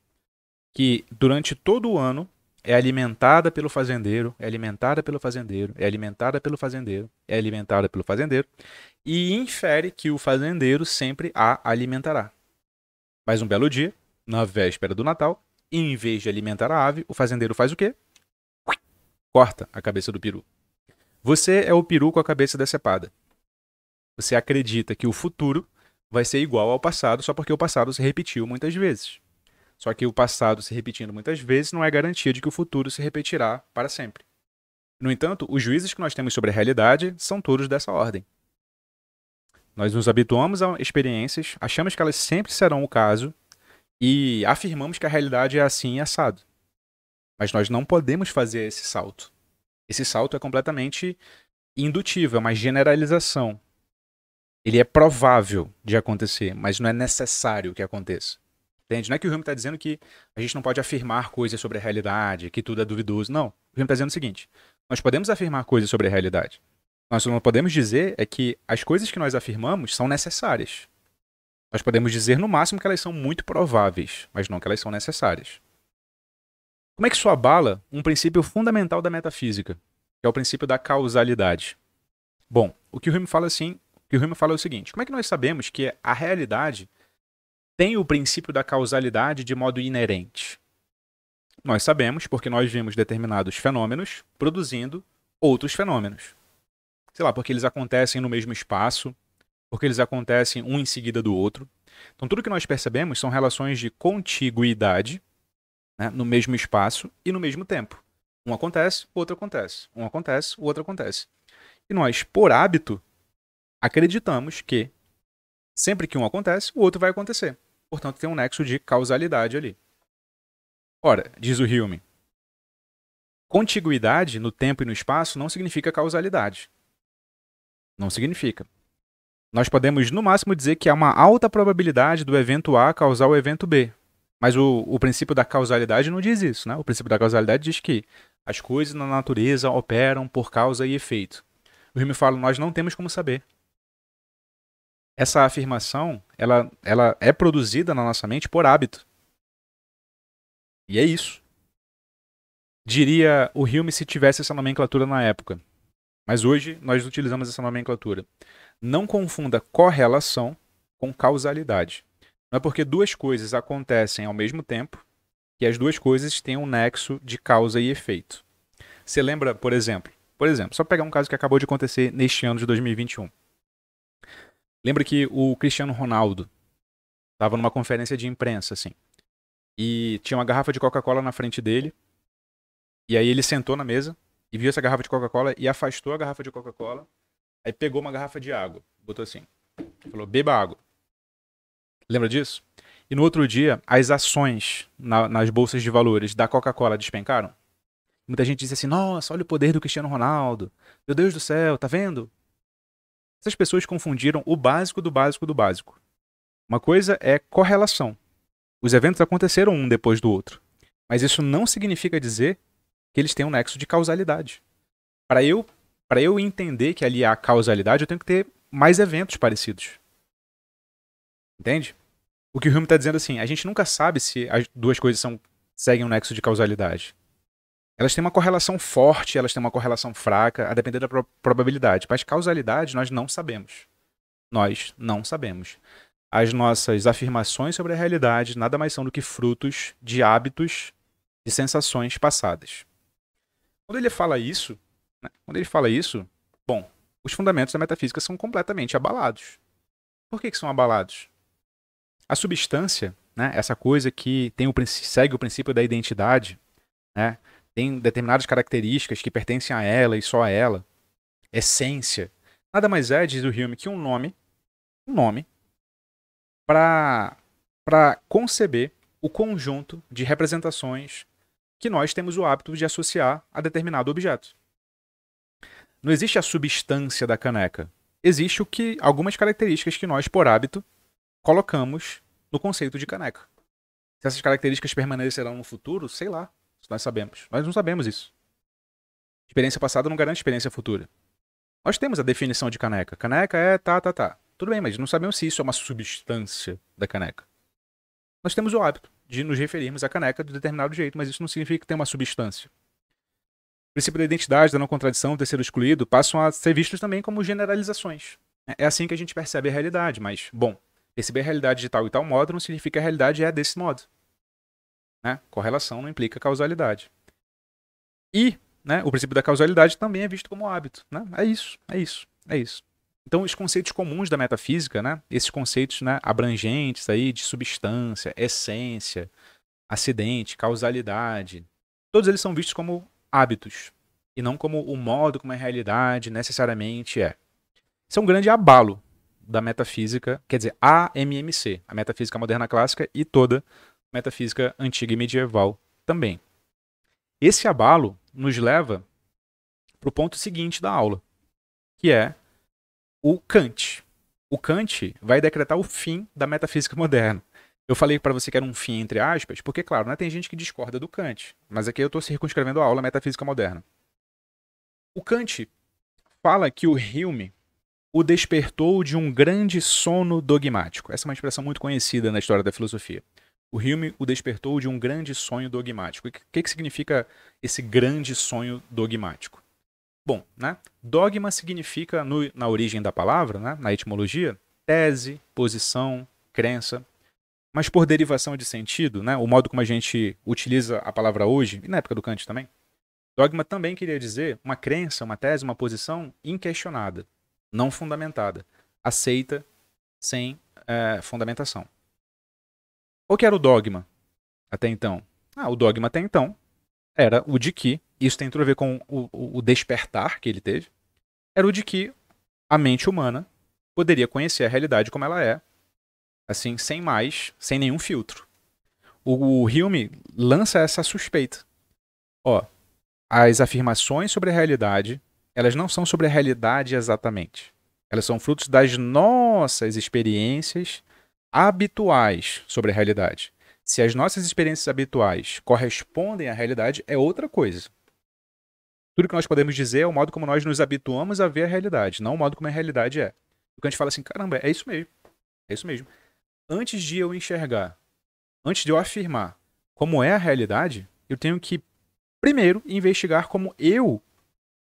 que durante todo o ano é alimentada pelo fazendeiro, é alimentada pelo fazendeiro, é alimentada pelo fazendeiro, é alimentada pelo fazendeiro, e infere que o fazendeiro sempre a alimentará. Mas um belo dia, na véspera do Natal, em vez de alimentar a ave, o fazendeiro faz o quê? corta a cabeça do peru. Você é o peru com a cabeça decepada. Você acredita que o futuro vai ser igual ao passado só porque o passado se repetiu muitas vezes. Só que o passado se repetindo muitas vezes não é garantia de que o futuro se repetirá para sempre. No entanto, os juízes que nós temos sobre a realidade são todos dessa ordem. Nós nos habituamos a experiências, achamos que elas sempre serão o caso e afirmamos que a realidade é assim e assado. Mas nós não podemos fazer esse salto. Esse salto é completamente indutivo, é uma generalização. Ele é provável de acontecer, mas não é necessário que aconteça. Entende? Não é que o Hume está dizendo que a gente não pode afirmar coisas sobre a realidade, que tudo é duvidoso. Não. O Hume está dizendo o seguinte: nós podemos afirmar coisas sobre a realidade. Nós não podemos dizer é que as coisas que nós afirmamos são necessárias. Nós podemos dizer no máximo que elas são muito prováveis, mas não que elas são necessárias. Como é que isso abala um princípio fundamental da metafísica, que é o princípio da causalidade? Bom, o que o Hume fala assim, o que o Hume fala é o seguinte: como é que nós sabemos que a realidade tem o princípio da causalidade de modo inerente? Nós sabemos porque nós vemos determinados fenômenos produzindo outros fenômenos. Sei lá, porque eles acontecem no mesmo espaço, porque eles acontecem um em seguida do outro. Então, tudo que nós percebemos são relações de contiguidade né, no mesmo espaço e no mesmo tempo. Um acontece, o outro acontece. Um acontece, o outro acontece. E nós, por hábito, acreditamos que sempre que um acontece, o outro vai acontecer. Portanto, tem um nexo de causalidade ali. Ora, diz o Hume, contiguidade no tempo e no espaço não significa causalidade. Não significa. Nós podemos, no máximo, dizer que há uma alta probabilidade do evento A causar o evento B, mas o, o princípio da causalidade não diz isso, né? O princípio da causalidade diz que as coisas na natureza operam por causa e efeito. O Hume fala, nós não temos como saber. Essa afirmação, ela, ela é produzida na nossa mente por hábito. E é isso. Diria o Hume se tivesse essa nomenclatura na época. Mas hoje nós utilizamos essa nomenclatura. Não confunda correlação com causalidade. Não é porque duas coisas acontecem ao mesmo tempo que as duas coisas têm um nexo de causa e efeito. Você lembra, por exemplo, por exemplo, só pegar um caso que acabou de acontecer neste ano de 2021. Lembra que o Cristiano Ronaldo estava numa conferência de imprensa, assim, e tinha uma garrafa de Coca-Cola na frente dele, e aí ele sentou na mesa e viu essa garrafa de Coca-Cola e afastou a garrafa de Coca-Cola, aí pegou uma garrafa de água, botou assim, falou, beba água. Lembra disso? E no outro dia, as ações na, nas bolsas de valores da Coca-Cola despencaram. Muita gente disse assim: nossa, olha o poder do Cristiano Ronaldo. Meu Deus do céu, tá vendo? Essas pessoas confundiram o básico do básico do básico. Uma coisa é correlação. Os eventos aconteceram um depois do outro. Mas isso não significa dizer que eles têm um nexo de causalidade. Para eu, eu entender que ali há causalidade, eu tenho que ter mais eventos parecidos. Entende? O que o Hume está dizendo assim, a gente nunca sabe se as duas coisas são, seguem um nexo de causalidade. Elas têm uma correlação forte, elas têm uma correlação fraca, a depender da pro probabilidade. Mas causalidade nós não sabemos. Nós não sabemos. As nossas afirmações sobre a realidade nada mais são do que frutos de hábitos e sensações passadas. Quando ele fala isso, né? quando ele fala isso, bom, os fundamentos da metafísica são completamente abalados. Por que, que são abalados? A substância, né, essa coisa que tem o, segue o princípio da identidade, né, tem determinadas características que pertencem a ela e só a ela, essência, nada mais é, diz o Hume, que um nome, um nome, para conceber o conjunto de representações que nós temos o hábito de associar a determinado objeto. Não existe a substância da caneca. Existe o que algumas características que nós, por hábito, colocamos no conceito de caneca. Se essas características permanecerão no futuro, sei lá, nós sabemos. Nós não sabemos isso. Experiência passada não garante experiência futura. Nós temos a definição de caneca. Caneca é tá, tá, tá. Tudo bem, mas não sabemos se isso é uma substância da caneca. Nós temos o hábito de nos referirmos à caneca de determinado jeito, mas isso não significa que tem uma substância. O princípio da identidade, da não contradição, do terceiro excluído, passam a ser vistos também como generalizações. É assim que a gente percebe a realidade, mas, bom, Receber a realidade de tal e tal modo não significa que a realidade é desse modo. Né? Correlação não implica causalidade. E né, o princípio da causalidade também é visto como hábito. Né? É isso, é isso, é isso. Então, os conceitos comuns da metafísica, né, esses conceitos né, abrangentes aí de substância, essência, acidente, causalidade, todos eles são vistos como hábitos e não como o modo como a realidade necessariamente é. Isso é um grande abalo da metafísica, quer dizer, a MMC, a metafísica moderna clássica e toda metafísica antiga e medieval também. Esse abalo nos leva para o ponto seguinte da aula, que é o Kant. O Kant vai decretar o fim da metafísica moderna. Eu falei para você que era um fim entre aspas, porque, claro, né, tem gente que discorda do Kant, mas aqui eu estou circunscrevendo a aula Metafísica Moderna. O Kant fala que o Hume o despertou de um grande sono dogmático. Essa é uma expressão muito conhecida na história da filosofia. O Hume o despertou de um grande sonho dogmático. o que, que significa esse grande sonho dogmático? Bom, né? dogma significa, no, na origem da palavra, né? na etimologia, tese, posição, crença. Mas por derivação de sentido, né? o modo como a gente utiliza a palavra hoje, e na época do Kant também, dogma também queria dizer uma crença, uma tese, uma posição inquestionada não fundamentada, aceita sem é, fundamentação. O que era o dogma até então? Ah, o dogma até então era o de que, isso tem tudo a ver com o, o despertar que ele teve, era o de que a mente humana poderia conhecer a realidade como ela é, assim, sem mais, sem nenhum filtro. O, o Hume lança essa suspeita. Ó, as afirmações sobre a realidade elas não são sobre a realidade exatamente. Elas são frutos das nossas experiências habituais sobre a realidade. Se as nossas experiências habituais correspondem à realidade, é outra coisa. Tudo que nós podemos dizer é o modo como nós nos habituamos a ver a realidade, não o modo como a realidade é. Porque a gente fala assim, caramba, é isso mesmo. É isso mesmo. Antes de eu enxergar, antes de eu afirmar como é a realidade, eu tenho que primeiro investigar como eu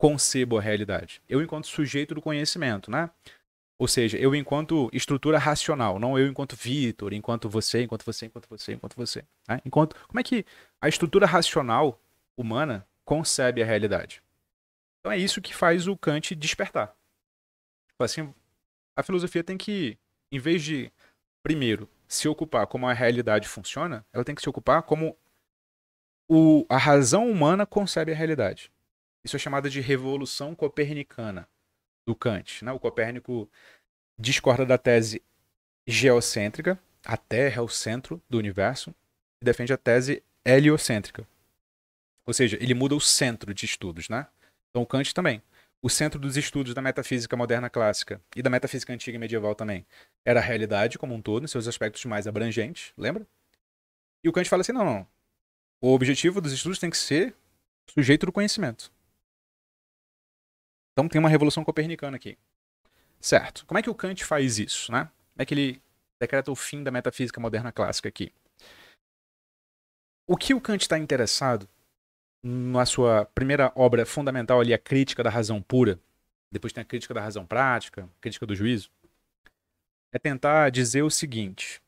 concebo a realidade. Eu, enquanto sujeito do conhecimento, né? Ou seja, eu enquanto estrutura racional, não eu enquanto Vitor, enquanto você, enquanto você, enquanto você, enquanto você. Né? Enquanto, como é que a estrutura racional humana concebe a realidade? Então é isso que faz o Kant despertar. Tipo assim, a filosofia tem que, em vez de, primeiro, se ocupar como a realidade funciona, ela tem que se ocupar como o, a razão humana concebe a realidade. Isso é chamado de revolução copernicana do Kant. Né? O Copérnico discorda da tese geocêntrica, a Terra é o centro do universo, e defende a tese heliocêntrica. Ou seja, ele muda o centro de estudos, né? Então Kant também. O centro dos estudos da metafísica moderna clássica e da metafísica antiga e medieval também era a realidade como um todo, em seus aspectos mais abrangentes, lembra? E o Kant fala assim: não, não. O objetivo dos estudos tem que ser sujeito do conhecimento. Então tem uma revolução copernicana aqui. Certo. Como é que o Kant faz isso, né? Como é que ele decreta o fim da metafísica moderna clássica aqui? O que o Kant está interessado na sua primeira obra fundamental ali, a crítica da razão pura, depois tem a crítica da razão prática, a crítica do juízo, é tentar dizer o seguinte: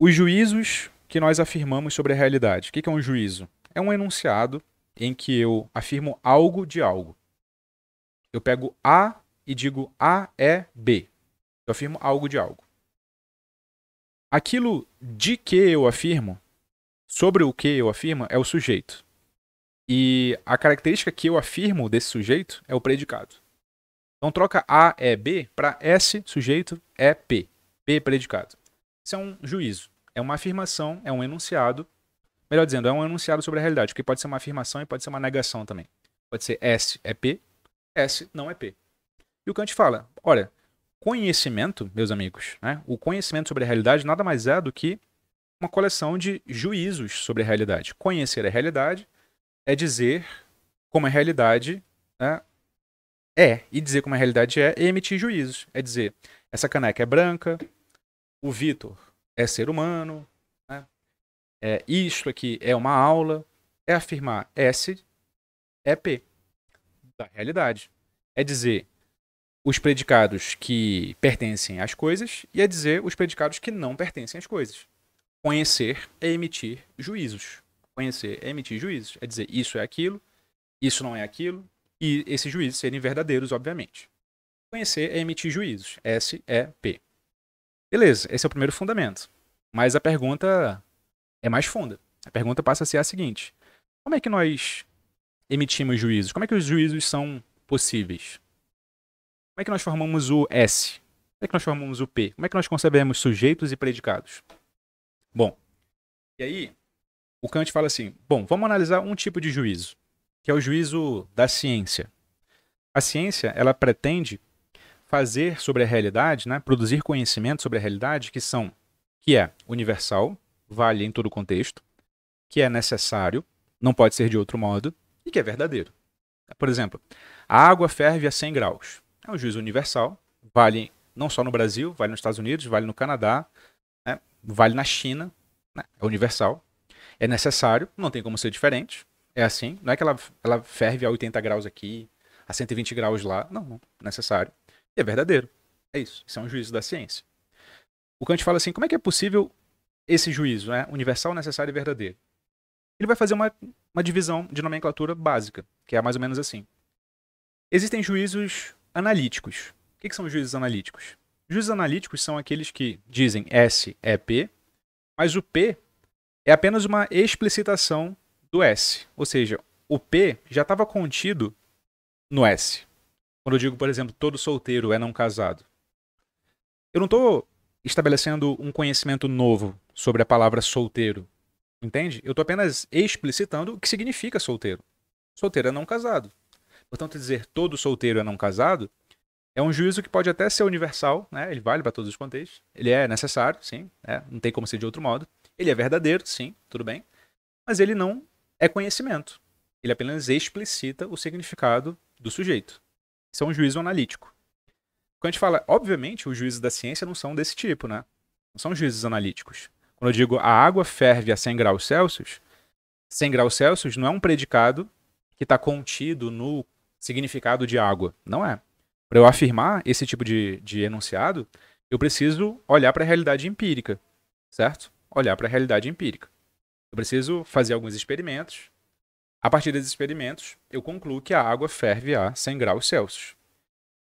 os juízos que nós afirmamos sobre a realidade. O que é um juízo? É um enunciado em que eu afirmo algo de algo. Eu pego A e digo A é B. Eu afirmo algo de algo. Aquilo de que eu afirmo, sobre o que eu afirmo, é o sujeito. E a característica que eu afirmo desse sujeito é o predicado. Então troca A é B para S sujeito é P. P predicado. Isso é um juízo. É uma afirmação, é um enunciado. Melhor dizendo, é um enunciado sobre a realidade, porque pode ser uma afirmação e pode ser uma negação também. Pode ser S é P S não é P. E o Kant fala: olha, conhecimento, meus amigos, né? o conhecimento sobre a realidade nada mais é do que uma coleção de juízos sobre a realidade. Conhecer a realidade é dizer como a realidade né, é, e dizer como a realidade é, é emitir juízos. É dizer, essa caneca é branca, o Vitor é ser humano, né, é, isto aqui é uma aula, é afirmar S é P da realidade. É dizer os predicados que pertencem às coisas e é dizer os predicados que não pertencem às coisas. Conhecer é emitir juízos. Conhecer é emitir juízos. É dizer isso é aquilo, isso não é aquilo, e esses juízos serem verdadeiros, obviamente. Conhecer é emitir juízos. S, E, P. Beleza, esse é o primeiro fundamento. Mas a pergunta é mais funda. A pergunta passa a ser a seguinte: como é que nós emitimos juízos? Como é que os juízos são possíveis? Como é que nós formamos o S? Como é que nós formamos o P? Como é que nós concebemos sujeitos e predicados? Bom, e aí o Kant fala assim: bom, vamos analisar um tipo de juízo, que é o juízo da ciência. A ciência, ela pretende fazer sobre a realidade, né, produzir conhecimento sobre a realidade que são que é universal, vale em todo contexto, que é necessário, não pode ser de outro modo, e que é verdadeiro. Por exemplo, a água ferve a 100 graus. É um juízo universal, vale não só no Brasil, vale nos Estados Unidos, vale no Canadá, né? vale na China, né? é universal. É necessário, não tem como ser diferente. É assim, não é que ela, ela ferve a 80 graus aqui, a 120 graus lá. Não, não, é necessário. E é verdadeiro. É isso. Isso é um juízo da ciência. O Kant fala assim: como é que é possível esse juízo, né? universal, necessário e verdadeiro? Ele vai fazer uma uma divisão de nomenclatura básica, que é mais ou menos assim. Existem juízos analíticos. O que, que são juízos analíticos? juízos analíticos são aqueles que dizem S é P, mas o P é apenas uma explicitação do S. Ou seja, o P já estava contido no S. Quando eu digo, por exemplo, todo solteiro é não casado. Eu não estou estabelecendo um conhecimento novo sobre a palavra solteiro. Entende? Eu estou apenas explicitando o que significa solteiro. Solteiro é não casado. Portanto, dizer todo solteiro é não casado é um juízo que pode até ser universal, né? Ele vale para todos os contextos. Ele é necessário, sim. Né? Não tem como ser de outro modo. Ele é verdadeiro, sim, tudo bem. Mas ele não é conhecimento. Ele apenas explicita o significado do sujeito. Isso é um juízo analítico. Quando a gente fala, obviamente, os juízes da ciência não são desse tipo, né? Não são juízes analíticos. Quando eu digo a água ferve a 100 graus Celsius, 100 graus Celsius não é um predicado que está contido no significado de água. Não é. Para eu afirmar esse tipo de, de enunciado, eu preciso olhar para a realidade empírica, certo? Olhar para a realidade empírica. Eu preciso fazer alguns experimentos. A partir desses experimentos, eu concluo que a água ferve a 100 graus Celsius.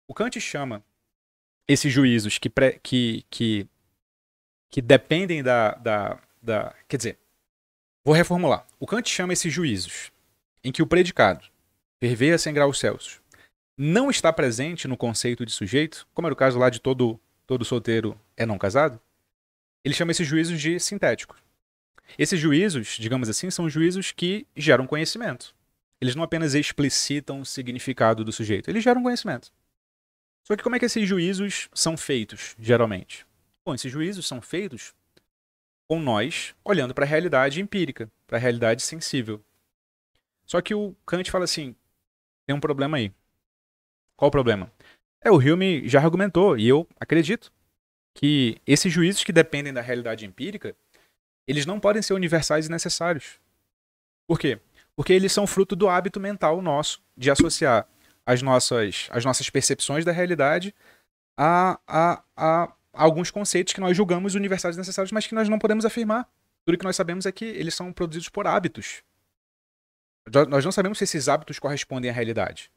O Kant chama esses juízos que, que, que que dependem da, da, da. Quer dizer, vou reformular. O Kant chama esses juízos em que o predicado a 100 graus Celsius não está presente no conceito de sujeito, como era o caso lá de todo, todo solteiro é não casado, ele chama esses juízos de sintético Esses juízos, digamos assim, são juízos que geram conhecimento. Eles não apenas explicitam o significado do sujeito, eles geram conhecimento. Só que como é que esses juízos são feitos, geralmente? Bom, esses juízos são feitos com nós olhando para a realidade empírica, para a realidade sensível. Só que o Kant fala assim: tem um problema aí. Qual o problema? É, o Hume já argumentou, e eu acredito, que esses juízos que dependem da realidade empírica, eles não podem ser universais e necessários. Por quê? Porque eles são fruto do hábito mental nosso de associar as nossas, as nossas percepções da realidade a, a, a alguns conceitos que nós julgamos universais e necessários, mas que nós não podemos afirmar. Tudo que nós sabemos é que eles são produzidos por hábitos. Nós não sabemos se esses hábitos correspondem à realidade.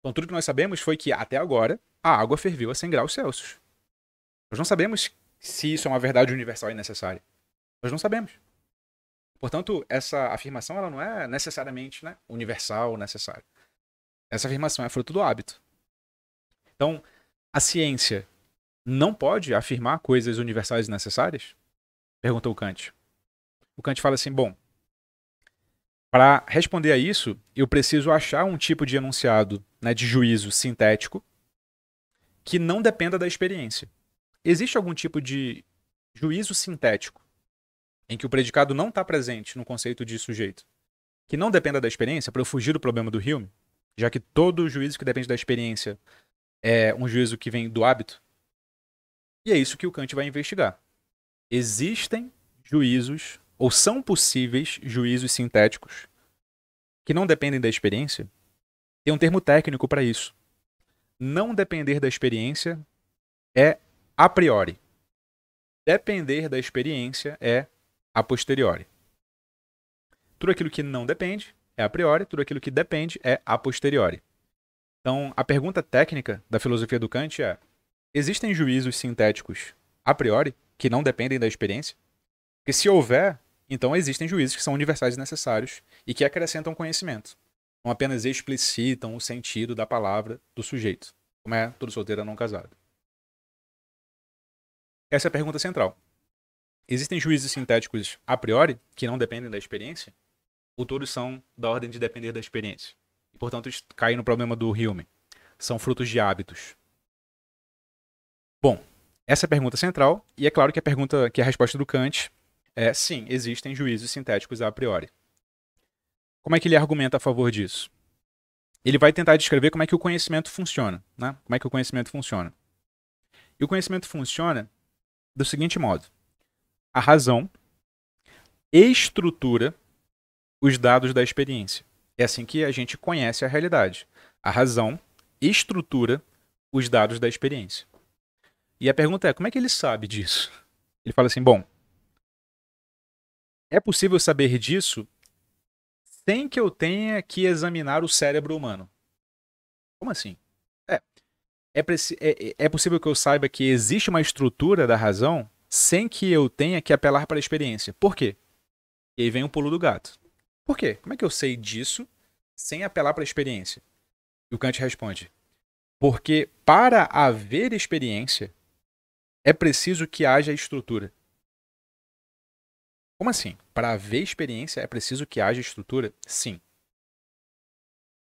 Então, tudo que nós sabemos foi que, até agora, a água ferveu a 100 graus Celsius. Nós não sabemos se isso é uma verdade universal e necessária. Nós não sabemos. Portanto, essa afirmação ela não é necessariamente né, universal, necessária. Essa afirmação é fruto do hábito. Então, a ciência não pode afirmar coisas universais e necessárias? Perguntou Kant. O Kant fala assim: bom, para responder a isso, eu preciso achar um tipo de enunciado né, de juízo sintético que não dependa da experiência. Existe algum tipo de juízo sintético em que o predicado não está presente no conceito de sujeito, que não dependa da experiência, para eu fugir do problema do Hume, já que todo juízo que depende da experiência é um juízo que vem do hábito, e é isso que o Kant vai investigar. Existem juízos, ou são possíveis juízos sintéticos, que não dependem da experiência? Tem um termo técnico para isso. Não depender da experiência é a priori. Depender da experiência é a posteriori. Tudo aquilo que não depende é a priori, tudo aquilo que depende é a posteriori. Então, a pergunta técnica da filosofia do Kant é: existem juízos sintéticos a priori, que não dependem da experiência? Porque se houver, então existem juízos que são universais e necessários e que acrescentam conhecimento. Não apenas explicitam o sentido da palavra do sujeito, como é todo solteiro não casado. Essa é a pergunta central. Existem juízos sintéticos a priori, que não dependem da experiência? Ou todos são da ordem de depender da experiência? E, portanto, caem no problema do Hume. São frutos de hábitos. Bom, essa é a pergunta central, e é claro que a pergunta que a resposta do Kant é sim, existem juízos sintéticos a priori. Como é que ele argumenta a favor disso? Ele vai tentar descrever como é que o conhecimento funciona, né? Como é que o conhecimento funciona? E o conhecimento funciona do seguinte modo: a razão estrutura os dados da experiência. É assim que a gente conhece a realidade. A razão estrutura os dados da experiência. E a pergunta é: como é que ele sabe disso? Ele fala assim: bom, é possível saber disso sem que eu tenha que examinar o cérebro humano. Como assim? É, é, é, é, é possível que eu saiba que existe uma estrutura da razão sem que eu tenha que apelar para a experiência. Por quê? E aí vem o pulo do gato. Por quê? Como é que eu sei disso sem apelar para a experiência? E o Kant responde: porque para haver experiência, é preciso que haja estrutura. Como assim? Para haver experiência é preciso que haja estrutura? Sim.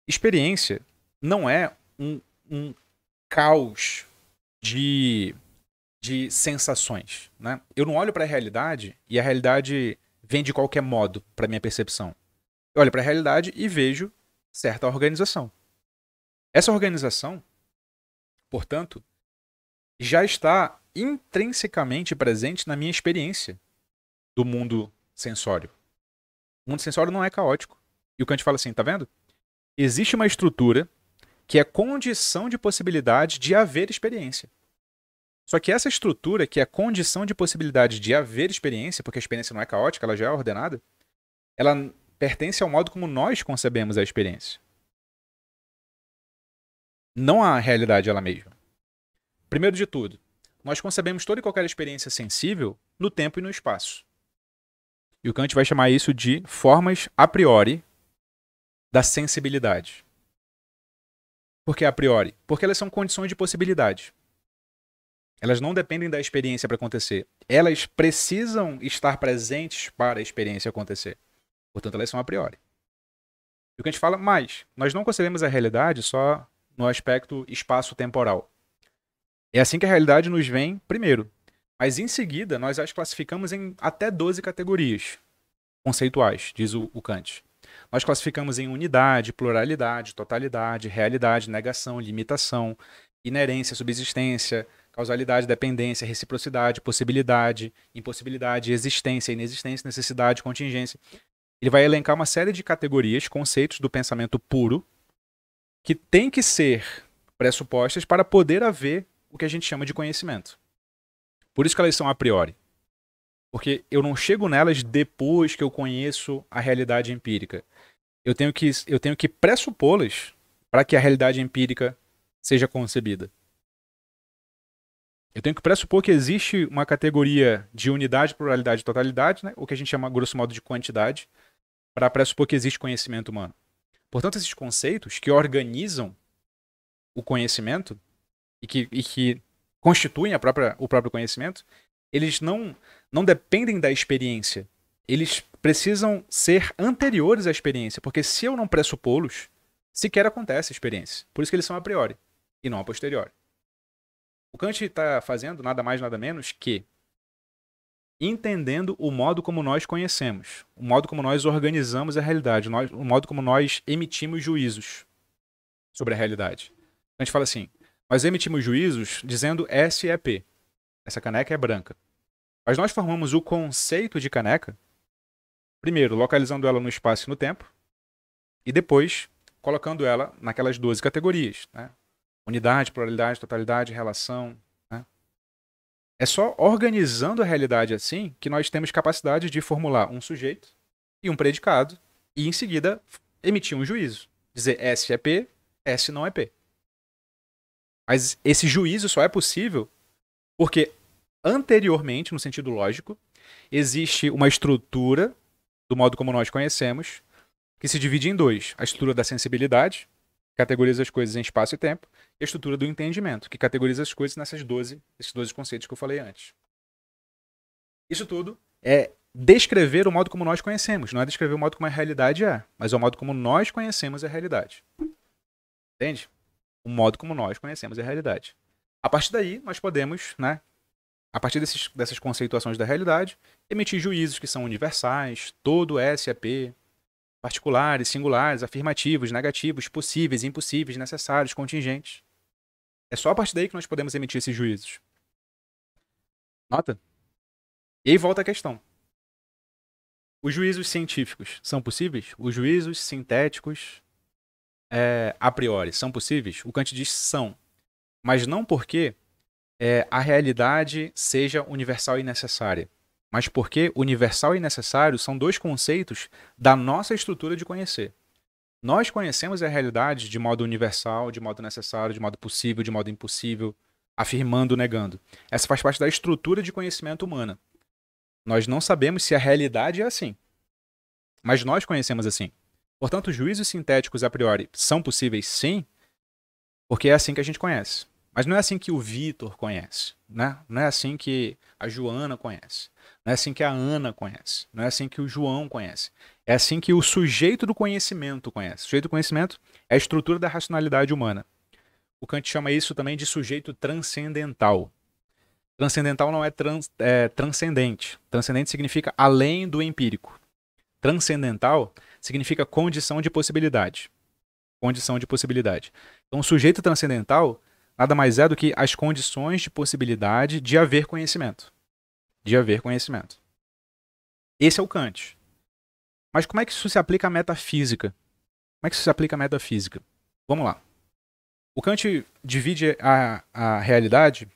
Experiência não é um, um caos de, de sensações. Né? Eu não olho para a realidade e a realidade vem de qualquer modo para minha percepção. Eu olho para a realidade e vejo certa organização. Essa organização, portanto, já está intrinsecamente presente na minha experiência do mundo sensório. O mundo sensório não é caótico. E o Kant fala assim, tá vendo? Existe uma estrutura que é condição de possibilidade de haver experiência. Só que essa estrutura, que é condição de possibilidade de haver experiência, porque a experiência não é caótica, ela já é ordenada, ela pertence ao modo como nós concebemos a experiência. Não à realidade ela mesma. Primeiro de tudo, nós concebemos toda e qualquer experiência sensível no tempo e no espaço. E o Kant vai chamar isso de formas a priori da sensibilidade. Por que a priori? Porque elas são condições de possibilidade. Elas não dependem da experiência para acontecer. Elas precisam estar presentes para a experiência acontecer. Portanto, elas são a priori. E o que a gente fala Mas nós não concebemos a realidade só no aspecto espaço-temporal. É assim que a realidade nos vem primeiro. Mas em seguida, nós as classificamos em até 12 categorias conceituais, diz o, o Kant. Nós classificamos em unidade, pluralidade, totalidade, realidade, negação, limitação, inerência, subsistência, causalidade, dependência, reciprocidade, possibilidade, impossibilidade, existência, inexistência, necessidade, contingência. Ele vai elencar uma série de categorias, conceitos do pensamento puro que têm que ser pressupostas para poder haver o que a gente chama de conhecimento. Por isso que elas são a priori. Porque eu não chego nelas depois que eu conheço a realidade empírica. Eu tenho que, eu tenho que pressupô-las para que a realidade empírica seja concebida. Eu tenho que pressupor que existe uma categoria de unidade, pluralidade e totalidade, né? o que a gente chama, grosso modo, de quantidade, para pressupor que existe conhecimento humano. Portanto, esses conceitos que organizam o conhecimento, e que, e que constituem a própria, o próprio conhecimento, eles não, não dependem da experiência. Eles precisam ser anteriores à experiência, porque se eu não pressupô-los, sequer acontece a experiência. Por isso que eles são a priori e não a posteriori. O Kant está fazendo nada mais, nada menos que entendendo o modo como nós conhecemos, o modo como nós organizamos a realidade, o modo como nós emitimos juízos sobre a realidade. Então, a gente fala assim: nós emitimos juízos dizendo SEP. Essa caneca é branca. Mas nós formamos o conceito de caneca, primeiro localizando ela no espaço e no tempo, e depois colocando ela naquelas 12 categorias. Né? Unidade, pluralidade, totalidade, relação. Né? É só organizando a realidade assim que nós temos capacidade de formular um sujeito e um predicado, e em seguida emitir um juízo. Dizer S é P, S não é P. Mas esse juízo só é possível porque anteriormente, no sentido lógico, existe uma estrutura, do modo como nós conhecemos, que se divide em dois: a estrutura da sensibilidade, que categoriza as coisas em espaço e tempo, e a estrutura do entendimento, que categoriza as coisas nessas 12, esses 12 conceitos que eu falei antes. Isso tudo é descrever o modo como nós conhecemos, não é descrever o modo como a realidade é, mas é o modo como nós conhecemos a realidade. Entende? o modo como nós conhecemos a realidade. A partir daí, nós podemos, né, a partir desses, dessas conceituações da realidade, emitir juízos que são universais, todo SAP, particulares, singulares, afirmativos, negativos, possíveis, impossíveis, necessários, contingentes. É só a partir daí que nós podemos emitir esses juízos. Nota? E aí volta a questão. Os juízos científicos são possíveis? Os juízos sintéticos é, a priori são possíveis, o Kant diz são. Mas não porque é, a realidade seja universal e necessária, mas porque universal e necessário são dois conceitos da nossa estrutura de conhecer. Nós conhecemos a realidade de modo universal, de modo necessário, de modo possível, de modo impossível, afirmando, negando. Essa faz parte da estrutura de conhecimento humana. Nós não sabemos se a realidade é assim, mas nós conhecemos assim. Portanto, juízos sintéticos a priori são possíveis sim, porque é assim que a gente conhece. Mas não é assim que o Vitor conhece, né? Não é assim que a Joana conhece. Não é assim que a Ana conhece. Não é assim que o João conhece. É assim que o sujeito do conhecimento conhece. O sujeito do conhecimento é a estrutura da racionalidade humana. O Kant chama isso também de sujeito transcendental. Transcendental não é, trans, é transcendente. Transcendente significa além do empírico. Transcendental significa condição de possibilidade. Condição de possibilidade. Então, o sujeito transcendental nada mais é do que as condições de possibilidade de haver conhecimento. De haver conhecimento. Esse é o Kant. Mas como é que isso se aplica à metafísica? Como é que isso se aplica à metafísica? Vamos lá. O Kant divide a, a realidade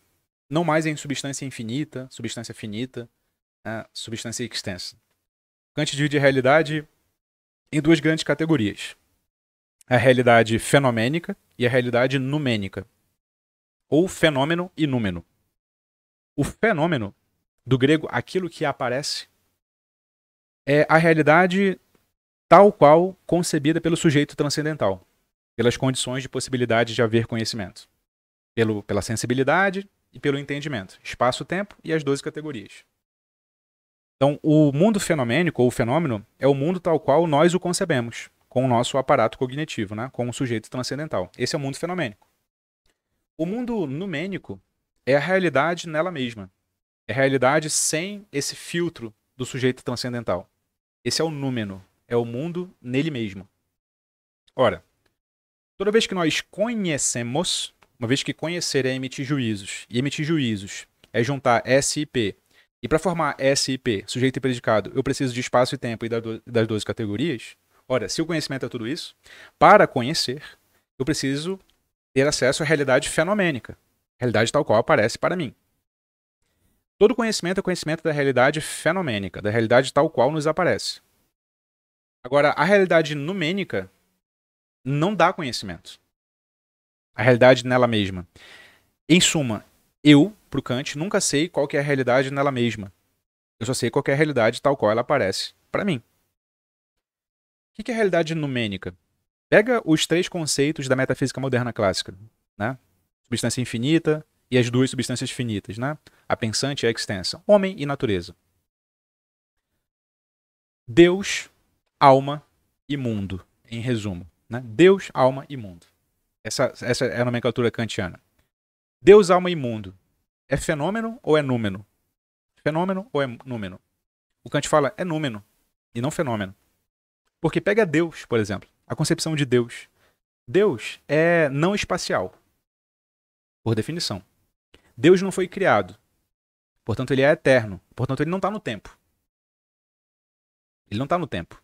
não mais em substância infinita, substância finita, né, substância extensa. Kant divide a realidade em duas grandes categorias: a realidade fenomênica e a realidade numênica, ou fenômeno e número. O fenômeno, do grego aquilo que aparece, é a realidade tal qual concebida pelo sujeito transcendental, pelas condições de possibilidade de haver conhecimento, pelo, pela sensibilidade e pelo entendimento, espaço-tempo e as 12 categorias. Então, o mundo fenomênico, ou o fenômeno, é o mundo tal qual nós o concebemos, com o nosso aparato cognitivo, né? com o sujeito transcendental. Esse é o mundo fenomênico. O mundo numênico é a realidade nela mesma. É a realidade sem esse filtro do sujeito transcendental. Esse é o númeno, é o mundo nele mesmo. Ora, toda vez que nós conhecemos, uma vez que conhecer é emitir juízos, e emitir juízos é juntar S e P e para formar SIP, sujeito e predicado, eu preciso de espaço e tempo e das 12 categorias. Ora, se o conhecimento é tudo isso, para conhecer, eu preciso ter acesso à realidade fenomênica, realidade tal qual aparece para mim. Todo conhecimento é conhecimento da realidade fenomênica, da realidade tal qual nos aparece. Agora, a realidade numênica não dá conhecimento. A realidade nela mesma. Em suma, eu pro Kant, nunca sei qual que é a realidade nela mesma. Eu só sei qual é a realidade tal qual ela aparece para mim. O que é a realidade numênica? Pega os três conceitos da metafísica moderna clássica, né? Substância infinita e as duas substâncias finitas, né? A pensante e a extensa, homem e natureza. Deus, alma e mundo, em resumo. Né? Deus, alma e mundo. Essa, essa é a nomenclatura kantiana. Deus, alma e mundo. É fenômeno ou é número? Fenômeno ou é número? O Kant fala é número e não fenômeno. Porque pega Deus, por exemplo, a concepção de Deus. Deus é não espacial, por definição. Deus não foi criado, portanto ele é eterno, portanto ele não está no tempo. Ele não está no tempo.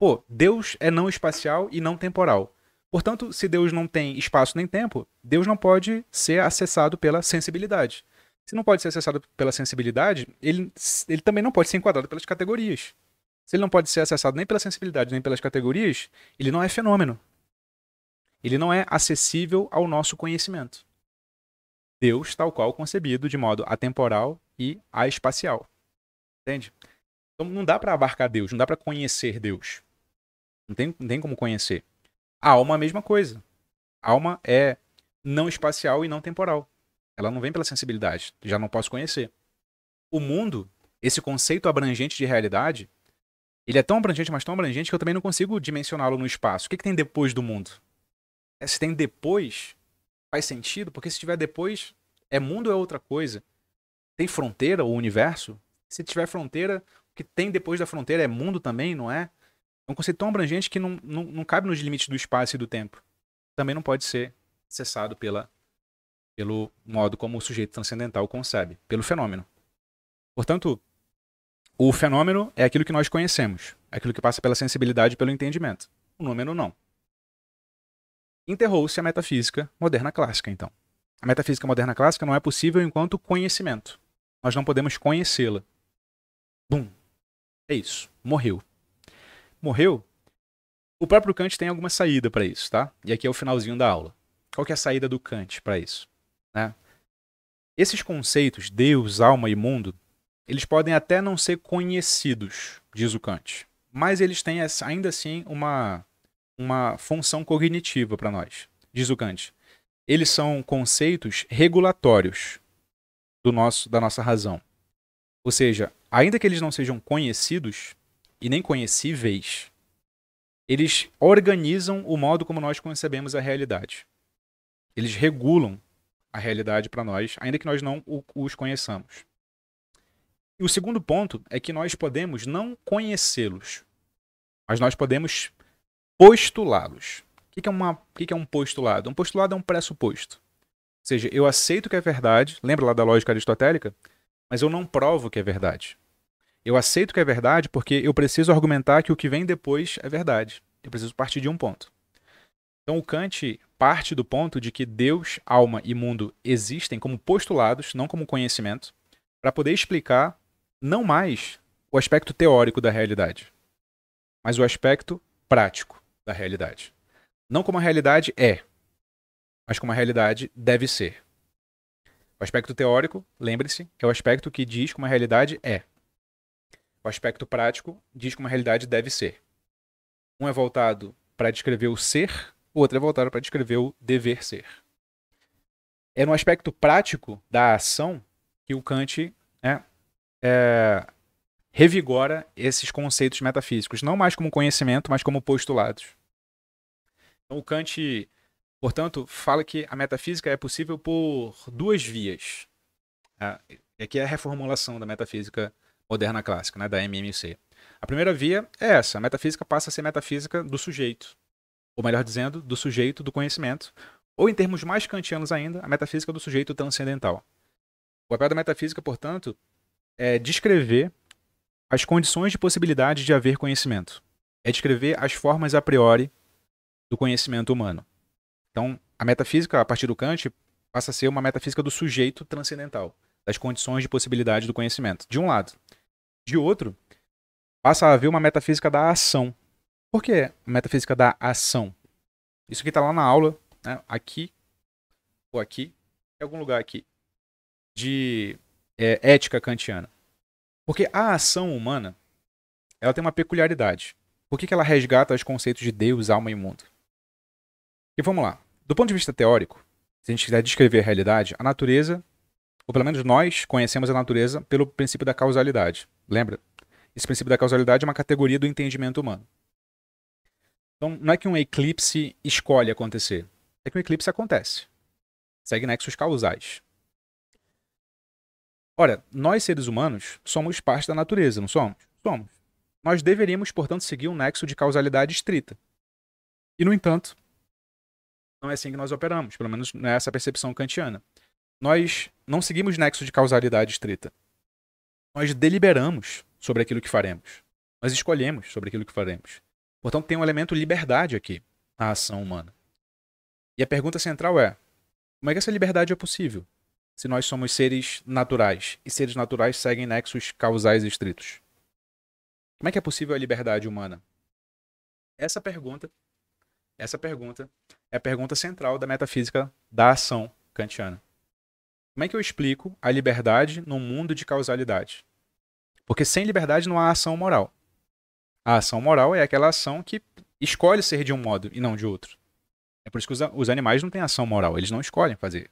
Pô, Deus é não espacial e não temporal. Portanto, se Deus não tem espaço nem tempo, Deus não pode ser acessado pela sensibilidade. Se não pode ser acessado pela sensibilidade, ele, ele também não pode ser enquadrado pelas categorias. Se ele não pode ser acessado nem pela sensibilidade nem pelas categorias, ele não é fenômeno. Ele não é acessível ao nosso conhecimento. Deus, tal qual concebido, de modo atemporal e espacial. Entende? Então não dá para abarcar Deus, não dá para conhecer Deus. Não tem, não tem como conhecer. A alma é a mesma coisa. A alma é não espacial e não temporal. Ela não vem pela sensibilidade, já não posso conhecer. O mundo, esse conceito abrangente de realidade, ele é tão abrangente, mas tão abrangente que eu também não consigo dimensioná-lo no espaço. O que, que tem depois do mundo? É, se tem depois, faz sentido, porque se tiver depois, é mundo é outra coisa. Tem fronteira, o universo? Se tiver fronteira, o que tem depois da fronteira é mundo também, não é? É um conceito tão abrangente que não, não, não cabe nos limites do espaço e do tempo. Também não pode ser acessado pela, pelo modo como o sujeito transcendental concebe, pelo fenômeno. Portanto, o fenômeno é aquilo que nós conhecemos, é aquilo que passa pela sensibilidade e pelo entendimento. O número não. Enterrou-se a metafísica moderna clássica, então. A metafísica moderna clássica não é possível enquanto conhecimento. Nós não podemos conhecê-la. Bum. É isso. Morreu morreu, o próprio Kant tem alguma saída para isso, tá? E aqui é o finalzinho da aula. Qual que é a saída do Kant para isso? Né? Esses conceitos, Deus, alma e mundo, eles podem até não ser conhecidos, diz o Kant, mas eles têm ainda assim uma, uma função cognitiva para nós, diz o Kant. Eles são conceitos regulatórios do nosso, da nossa razão. Ou seja, ainda que eles não sejam conhecidos, e nem conhecíveis, eles organizam o modo como nós concebemos a realidade. Eles regulam a realidade para nós, ainda que nós não os conheçamos. E o segundo ponto é que nós podemos não conhecê-los, mas nós podemos postulá-los. O que é, uma, o que é um postulado? Um postulado é um pressuposto. Ou seja, eu aceito que é verdade, lembra lá da lógica aristotélica? Mas eu não provo que é verdade. Eu aceito que é verdade porque eu preciso argumentar que o que vem depois é verdade. Eu preciso partir de um ponto. Então o Kant parte do ponto de que Deus, alma e mundo existem como postulados, não como conhecimento, para poder explicar não mais o aspecto teórico da realidade, mas o aspecto prático da realidade. Não como a realidade é, mas como a realidade deve ser. O aspecto teórico, lembre-se, é o aspecto que diz como a realidade é o aspecto prático diz que uma realidade deve ser. Um é voltado para descrever o ser, o outro é voltado para descrever o dever ser. É no aspecto prático da ação que o Kant né, é, revigora esses conceitos metafísicos, não mais como conhecimento, mas como postulados. Então, o Kant, portanto, fala que a metafísica é possível por duas vias. Aqui é, é a reformulação da metafísica moderna clássica, né, da MMC. A primeira via é essa, a metafísica passa a ser metafísica do sujeito, ou melhor dizendo, do sujeito do conhecimento, ou em termos mais kantianos ainda, a metafísica do sujeito transcendental. O papel da metafísica, portanto, é descrever as condições de possibilidade de haver conhecimento. É descrever as formas a priori do conhecimento humano. Então, a metafísica, a partir do Kant, passa a ser uma metafísica do sujeito transcendental, das condições de possibilidade do conhecimento, de um lado de outro, passa a haver uma metafísica da ação. Por que metafísica da ação? Isso aqui está lá na aula, né? aqui, ou aqui, em algum lugar aqui, de é, ética kantiana. Porque a ação humana ela tem uma peculiaridade. Por que, que ela resgata os conceitos de Deus, alma e mundo? E vamos lá. Do ponto de vista teórico, se a gente quiser descrever a realidade, a natureza, ou pelo menos nós conhecemos a natureza pelo princípio da causalidade. Lembra? Esse princípio da causalidade é uma categoria do entendimento humano. Então, não é que um eclipse escolhe acontecer, é que um eclipse acontece. Segue nexos causais. Ora, nós seres humanos somos parte da natureza, não somos? Somos. Nós deveríamos, portanto, seguir um nexo de causalidade estrita. E, no entanto, não é assim que nós operamos, pelo menos não é essa percepção kantiana. Nós não seguimos nexo de causalidade estrita. Nós deliberamos sobre aquilo que faremos. Nós escolhemos sobre aquilo que faremos. Portanto, tem um elemento liberdade aqui na ação humana. E a pergunta central é: como é que essa liberdade é possível se nós somos seres naturais e seres naturais seguem nexos causais estritos? Como é que é possível a liberdade humana? Essa pergunta, essa pergunta é a pergunta central da metafísica da ação kantiana. Como é que eu explico a liberdade num mundo de causalidade? Porque sem liberdade não há ação moral. A ação moral é aquela ação que escolhe ser de um modo e não de outro. É por isso que os, animais não têm ação moral, eles não escolhem fazer.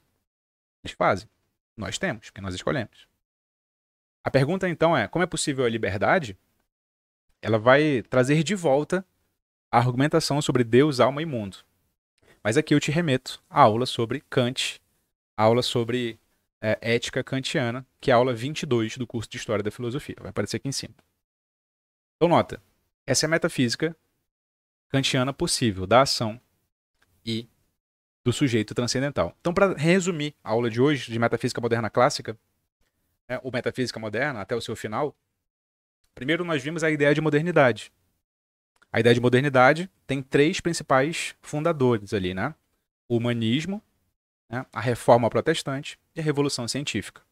Eles fazem. Nós temos, porque nós escolhemos. A pergunta então é: como é possível a liberdade? Ela vai trazer de volta a argumentação sobre Deus, alma e mundo. Mas aqui eu te remeto à aula sobre Kant, aula sobre é, Ética Kantiana, que é a aula 22 do curso de História da Filosofia. Vai aparecer aqui em cima. Então, nota: essa é a metafísica kantiana possível da ação e do sujeito transcendental. Então, para resumir a aula de hoje de Metafísica Moderna Clássica, né, ou Metafísica Moderna até o seu final, primeiro nós vimos a ideia de modernidade. A ideia de modernidade tem três principais fundadores ali, né? O humanismo, né, a reforma protestante e a revolução científica.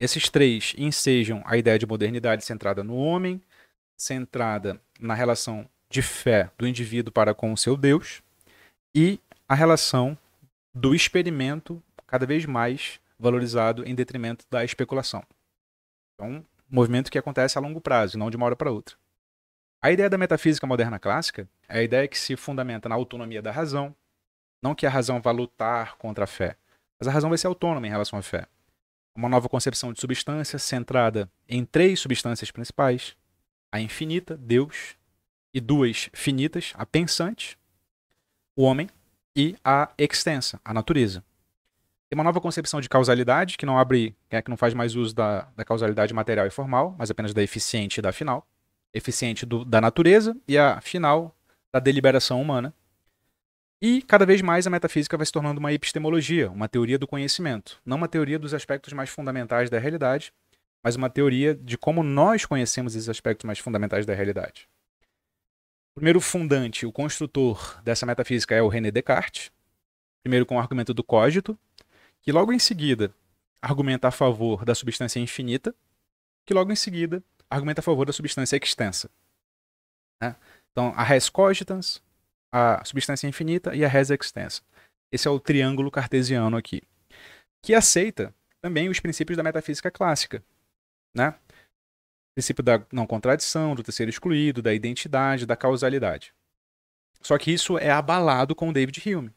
Esses três ensejam a ideia de modernidade centrada no homem, centrada na relação de fé do indivíduo para com o seu Deus e a relação do experimento cada vez mais valorizado em detrimento da especulação. Então, movimento que acontece a longo prazo, não de uma hora para outra. A ideia da metafísica moderna clássica é a ideia que se fundamenta na autonomia da razão, não que a razão vá lutar contra a fé, mas a razão vai ser autônoma em relação à fé. Uma nova concepção de substância centrada em três substâncias principais: a infinita, Deus, e duas finitas, a pensante, o homem, e a extensa, a natureza. Tem uma nova concepção de causalidade, que não abre, que é não faz mais uso da, da causalidade material e formal, mas apenas da eficiente e da final. Eficiente do, da natureza e a final da deliberação humana. E cada vez mais a metafísica vai se tornando uma epistemologia, uma teoria do conhecimento. Não uma teoria dos aspectos mais fundamentais da realidade, mas uma teoria de como nós conhecemos esses aspectos mais fundamentais da realidade. O primeiro fundante, o construtor dessa metafísica é o René Descartes, primeiro com o argumento do cogito, que logo em seguida argumenta a favor da substância infinita, que logo em seguida argumenta a favor da substância extensa. Né? Então, a res cogitans, a substância infinita e a res extensa. Esse é o triângulo cartesiano aqui, que aceita também os princípios da metafísica clássica, né? O princípio da não contradição, do terceiro excluído, da identidade, da causalidade. Só que isso é abalado com David Hume.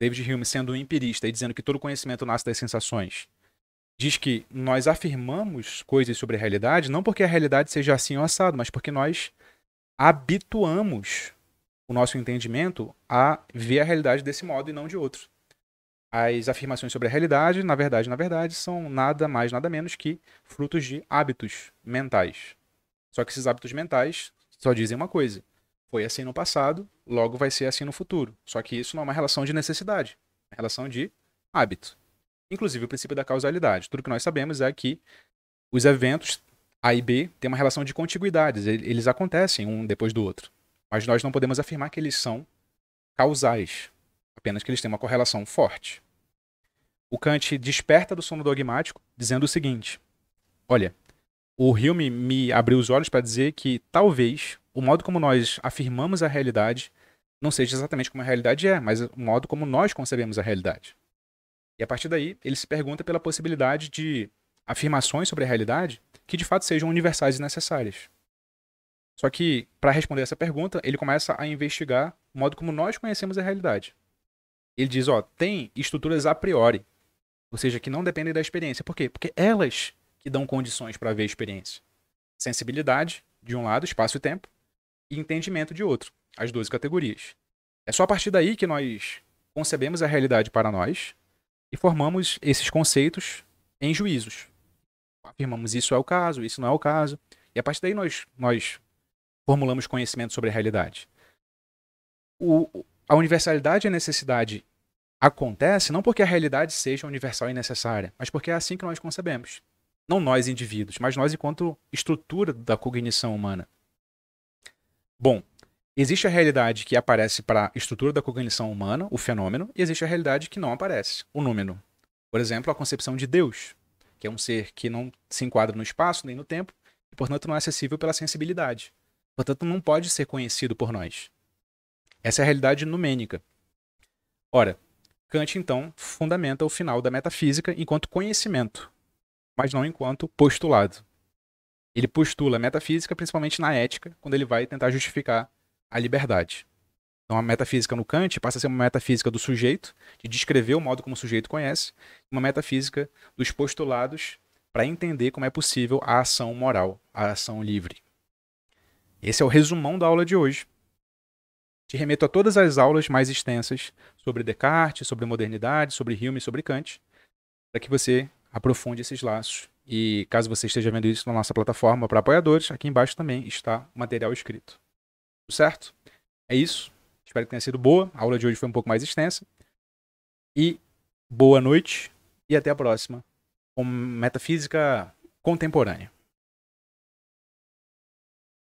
David Hume sendo um empirista e dizendo que todo conhecimento nasce das sensações, diz que nós afirmamos coisas sobre a realidade não porque a realidade seja assim ou assado, mas porque nós habituamos o nosso entendimento a ver a realidade desse modo e não de outro. As afirmações sobre a realidade, na verdade, na verdade, são nada mais, nada menos que frutos de hábitos mentais. Só que esses hábitos mentais só dizem uma coisa: foi assim no passado, logo vai ser assim no futuro. Só que isso não é uma relação de necessidade, é uma relação de hábito. Inclusive o princípio da causalidade. Tudo que nós sabemos é que os eventos A e B têm uma relação de contiguidades, eles acontecem um depois do outro. Mas nós não podemos afirmar que eles são causais, apenas que eles têm uma correlação forte. O Kant desperta do sono dogmático dizendo o seguinte: olha, o Hume me abriu os olhos para dizer que talvez o modo como nós afirmamos a realidade não seja exatamente como a realidade é, mas o modo como nós concebemos a realidade. E a partir daí, ele se pergunta pela possibilidade de afirmações sobre a realidade que de fato sejam universais e necessárias. Só que, para responder essa pergunta, ele começa a investigar o modo como nós conhecemos a realidade. Ele diz: ó, tem estruturas a priori, ou seja, que não dependem da experiência. Por quê? Porque elas que dão condições para ver a experiência. Sensibilidade, de um lado, espaço e tempo, e entendimento de outro, as 12 categorias. É só a partir daí que nós concebemos a realidade para nós e formamos esses conceitos em juízos. Afirmamos isso é o caso, isso não é o caso. E a partir daí nós, nós formulamos conhecimento sobre a realidade. O, a universalidade e a necessidade acontece não porque a realidade seja universal e necessária, mas porque é assim que nós concebemos. Não nós, indivíduos, mas nós enquanto estrutura da cognição humana. Bom, existe a realidade que aparece para a estrutura da cognição humana, o fenômeno, e existe a realidade que não aparece, o número. Por exemplo, a concepção de Deus, que é um ser que não se enquadra no espaço nem no tempo, e portanto não é acessível pela sensibilidade. Portanto, não pode ser conhecido por nós. Essa é a realidade numênica. Ora, Kant, então, fundamenta o final da metafísica enquanto conhecimento, mas não enquanto postulado. Ele postula a metafísica, principalmente na ética, quando ele vai tentar justificar a liberdade. Então, a metafísica no Kant passa a ser uma metafísica do sujeito, de descrever o modo como o sujeito conhece, uma metafísica dos postulados para entender como é possível a ação moral, a ação livre. Esse é o resumão da aula de hoje. Te remeto a todas as aulas mais extensas sobre Descartes, sobre modernidade, sobre Hume, sobre Kant, para que você aprofunde esses laços. E caso você esteja vendo isso na nossa plataforma para apoiadores, aqui embaixo também está material escrito. Tudo certo? É isso. Espero que tenha sido boa. A aula de hoje foi um pouco mais extensa. E boa noite e até a próxima com metafísica contemporânea.